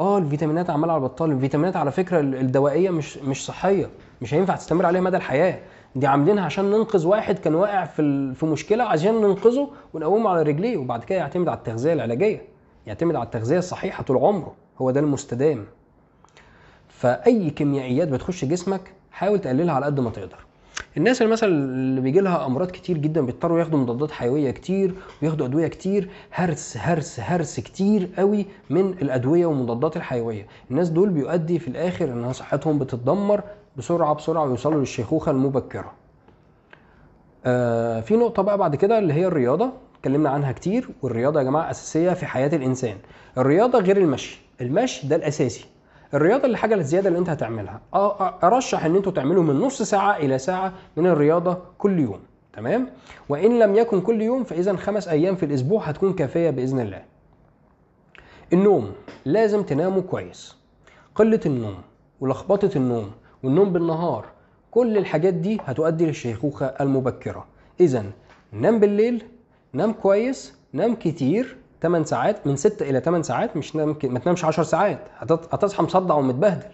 اه الفيتامينات عماله على البطال الفيتامينات على فكره الدوائيه مش مش صحيه مش هينفع تستمر عليها مدى الحياه دي عاملينها عشان ننقذ واحد كان واقع في في مشكله عشان ننقذه ونقومه على رجليه وبعد كده يعتمد على التغذيه العلاجيه يعتمد على التغذيه الصحيحه طول عمره هو ده المستدام فاي كيميائيات بتخش جسمك حاول تقللها على قد ما تقدر الناس اللي مثلا اللي بيجي لها امراض كتير جدا بيضطروا ياخدوا مضادات حيويه كتير وياخدوا ادويه كتير هرس هرس هرس كتير قوي من الادويه والمضادات الحيويه الناس دول بيؤدي في الاخر ان صحتهم بتتدمر بسرعه بسرعه ويوصلوا للشيخوخه المبكره آه في نقطه بقى بعد كده اللي هي الرياضه اتكلمنا عنها كتير والرياضه يا جماعه اساسيه في حياه الانسان الرياضه غير المشي المشي ده الاساسي الرياضه اللي الحاجه الزياده اللي انت هتعملها ارشح ان انتوا تعملوا من نص ساعه الى ساعه من الرياضه كل يوم تمام وان لم يكن كل يوم فاذا خمس ايام في الاسبوع هتكون كافيه باذن الله النوم لازم تناموا كويس قله النوم ولخبطه النوم والنوم بالنهار كل الحاجات دي هتؤدي للشيخوخه المبكره اذا نام بالليل نام كويس نام كتير 8 ساعات من 6 الى 8 ساعات مش ممكن ما تنامش 10 ساعات هتصحى مصدع ومتبهدل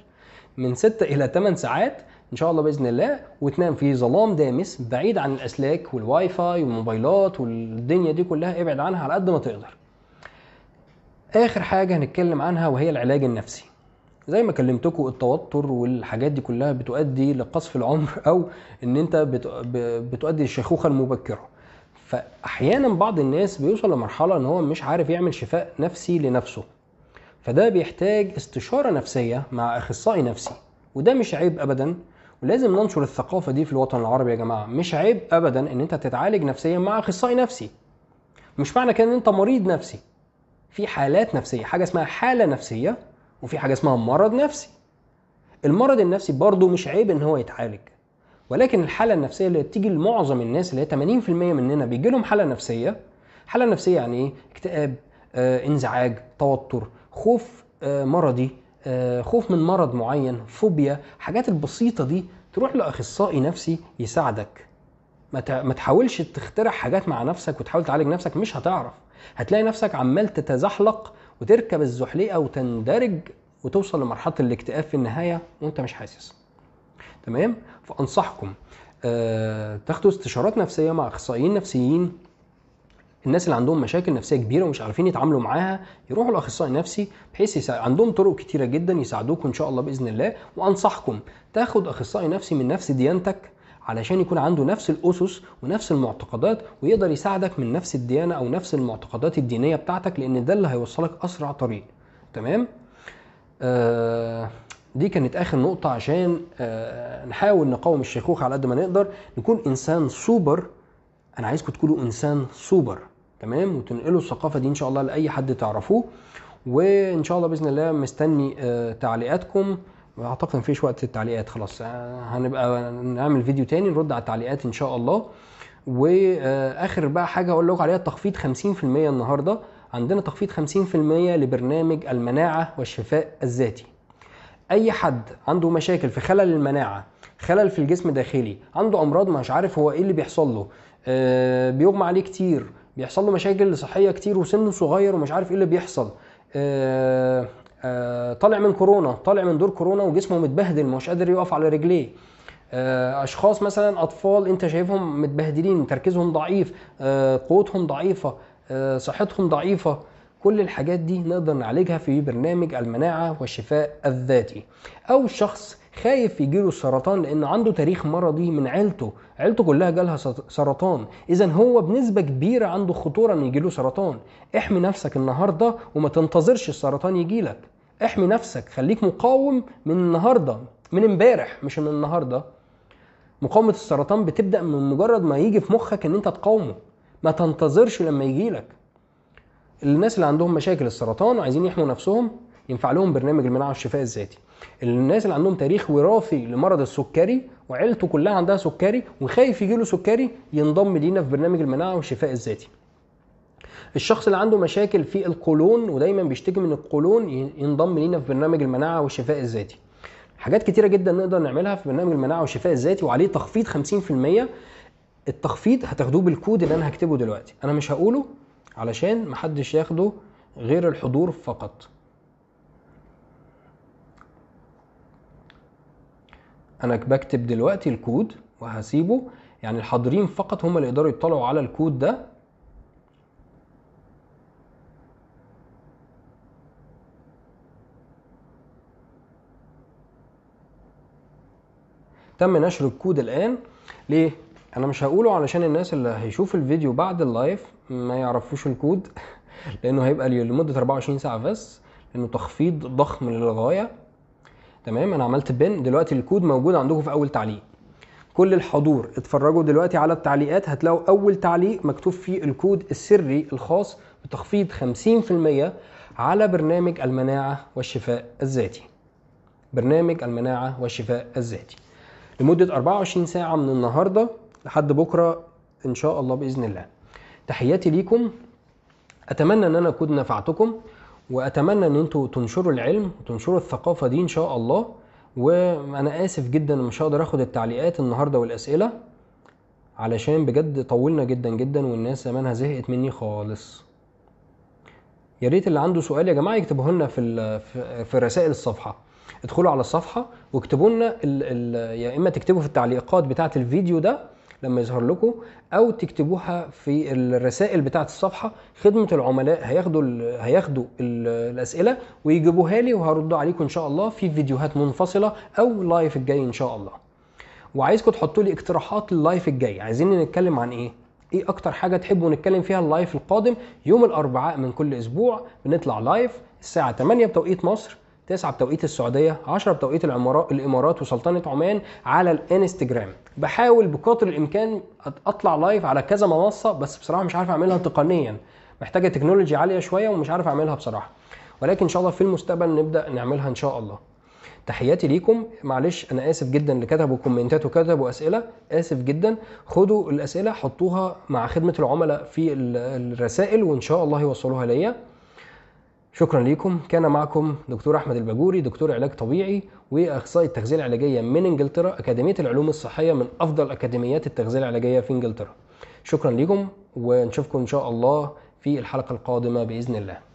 من 6 الى 8 ساعات ان شاء الله باذن الله وتنام في ظلام دامس بعيد عن الاسلاك والواي فاي والموبايلات والدنيا دي كلها ابعد عنها على قد ما تقدر اخر حاجه هنتكلم عنها وهي العلاج النفسي زي ما كلمتكم التوتر والحاجات دي كلها بتؤدي لقصف العمر او ان انت بتؤدي للشيخوخه المبكره فاحيانا بعض الناس بيوصل لمرحله ان هو مش عارف يعمل شفاء نفسي لنفسه فده بيحتاج استشاره نفسيه مع اخصائي نفسي وده مش عيب ابدا ولازم ننشر الثقافه دي في الوطن العربي يا جماعه مش عيب ابدا ان انت تتعالج نفسيا مع اخصائي نفسي مش معنى كده ان انت مريض نفسي في حالات نفسيه حاجه اسمها حاله نفسيه وفي حاجه اسمها مرض نفسي المرض النفسي برضه مش عيب ان هو يتعالج ولكن الحاله النفسيه اللي بتيجي لمعظم الناس اللي هي 80% مننا بيجي لهم حاله نفسيه حاله نفسيه يعني ايه اكتئاب آه، انزعاج توتر خوف آه، مرضي آه، خوف من مرض معين فوبيا الحاجات البسيطه دي تروح لاخصائي نفسي يساعدك ما تحاولش تخترع حاجات مع نفسك وتحاول تعالج نفسك مش هتعرف هتلاقي نفسك عمال تتزحلق وتركب الزحليقه وتندرج وتوصل لمرحله الاكتئاب في النهايه وانت مش حاسس تمام فأنصحكم آه، تاخدوا استشارات نفسية مع أخصائيين نفسيين الناس اللي عندهم مشاكل نفسيه كبيره ومش عارفين يتعاملوا معاها يروحوا لاخصائي نفسي بحيث يسا... عندهم طرق كتيره جدا يساعدوكم ان شاء الله باذن الله وانصحكم تاخد اخصائي نفسي من نفس ديانتك علشان يكون عنده نفس الاسس ونفس المعتقدات ويقدر يساعدك من نفس الديانه او نفس المعتقدات الدينيه بتاعتك لان ده اللي هيوصلك اسرع طريق تمام آه دي كانت اخر نقطه عشان آه، نحاول نقاوم الشيخوخه على قد ما نقدر نكون انسان سوبر انا عايزكم تكونوا انسان سوبر تمام وتنقلوا الثقافه دي ان شاء الله لاي حد تعرفوه وان شاء الله باذن الله مستني آه، تعليقاتكم اعتقد مفيش وقت التعليقات خلاص آه، هنبقى نعمل فيديو تاني نرد على التعليقات ان شاء الله واخر بقى حاجه اقول لكم عليها تخفيض 50% النهارده عندنا تخفيض 50% لبرنامج المناعه والشفاء الذاتي اي حد عنده مشاكل في خلل المناعه خلل في الجسم الداخلي عنده امراض مش عارف هو ايه اللي بيحصل له آه، بيغمى عليه كتير بيحصل له مشاكل صحيه كتير وسنه صغير ومش عارف ايه اللي بيحصل آه، آه، طالع من كورونا طالع من دور كورونا وجسمه متبهدل مش قادر يقف على رجليه اشخاص مثلا اطفال انت شايفهم متبهدلين تركيزهم ضعيف قوتهم ضعيفه صحتهم ضعيفه كل الحاجات دي نقدر نعالجها في برنامج المناعة والشفاء الذاتي أو شخص خايف يجيله سرطان لان عنده تاريخ مرضي من عيلته عيلته كلها جالها سرطان اذا هو بنسبه كبيره عنده خطوره ان يجيله سرطان احمي نفسك النهارده وما تنتظرش السرطان يجيلك احمي نفسك خليك مقاوم من النهارده من امبارح مش من النهارده مقاومه السرطان بتبدا من مجرد ما يجي في مخك ان انت تقاومه ما تنتظرش لما يجيلك الناس اللي عندهم مشاكل السرطان وعايزين يحموا نفسهم ينفع لهم برنامج المناعه والشفاء الذاتي الناس اللي عندهم تاريخ وراثي لمرض السكري وعيلته كلها عندها سكري وخايف يجي له سكري ينضم لينا في برنامج المناعه والشفاء الذاتي الشخص اللي عنده مشاكل في القولون ودايما بيشتكي من القولون ينضم لينا في برنامج المناعه والشفاء الذاتي حاجات كتيره جدا نقدر نعملها في برنامج المناعه والشفاء الذاتي وعليه تخفيض 50% التخفيض هتاخدوه بالكود اللي انا هكتبه دلوقتي انا مش هقوله علشان محدش ياخده غير الحضور فقط انا بكتب دلوقتي الكود وهسيبه يعني الحاضرين فقط هم اللي يقدروا يطلعوا على الكود ده تم نشر الكود الان ليه انا مش هقوله علشان الناس اللي هيشوف الفيديو بعد اللايف ما يعرفوش الكود (laughs) لانه هيبقى لمده 24 ساعه بس لانه تخفيض ضخم للغايه تمام انا عملت بن دلوقتي الكود موجود عندكم في اول تعليق كل الحضور اتفرجوا دلوقتي على التعليقات هتلاقوا اول تعليق مكتوب فيه الكود السري الخاص بتخفيض 50% على برنامج المناعه والشفاء الذاتي برنامج المناعه والشفاء الذاتي لمده 24 ساعه من النهارده لحد بكره ان شاء الله باذن الله تحياتي ليكم اتمنى ان انا اكون نفعتكم واتمنى ان انتوا تنشروا العلم وتنشروا الثقافه دي ان شاء الله وانا اسف جدا مش هقدر اخد التعليقات النهارده والاسئله علشان بجد طولنا جدا جدا والناس زمانها زهقت مني خالص يا ريت اللي عنده سؤال يا جماعه يكتبه لنا في في رسائل الصفحه ادخلوا على الصفحه واكتبوا لنا يا اما تكتبوا في التعليقات بتاعه الفيديو ده لما يظهر لكم او تكتبوها في الرسائل بتاعه الصفحه خدمه العملاء هياخدوا هياخدوا الاسئله ويجيبوها لي وهردوا عليكم ان شاء الله في فيديوهات منفصله او لايف الجاي ان شاء الله وعايزكم تحطوا لي اقتراحات اللايف الجاي عايزين نتكلم عن ايه ايه اكتر حاجه تحبوا نتكلم فيها اللايف القادم يوم الاربعاء من كل اسبوع بنطلع لايف الساعه 8 بتوقيت مصر 9 بتوقيت السعوديه 10 بتوقيت الامارات وسلطنه عمان على الانستجرام بحاول بقدر الامكان اطلع لايف على كذا منصه بس بصراحه مش عارف اعملها تقنيا محتاجه تكنولوجي عاليه شويه ومش عارف اعملها بصراحه ولكن ان شاء الله في المستقبل نبدا نعملها ان شاء الله تحياتي ليكم معلش انا اسف جدا اللي كتبوا كومنتات وكتبوا اسئله اسف جدا خدوا الاسئله حطوها مع خدمه العملاء في الرسائل وان شاء الله يوصلوها ليا شكرا ليكم كان معكم دكتور احمد الباجوري دكتور علاج طبيعي واخصائي التغذيه العلاجيه من انجلترا اكاديميه العلوم الصحيه من افضل اكاديميات التغذيه العلاجيه في انجلترا شكرا ليكم ونشوفكم ان شاء الله في الحلقه القادمه باذن الله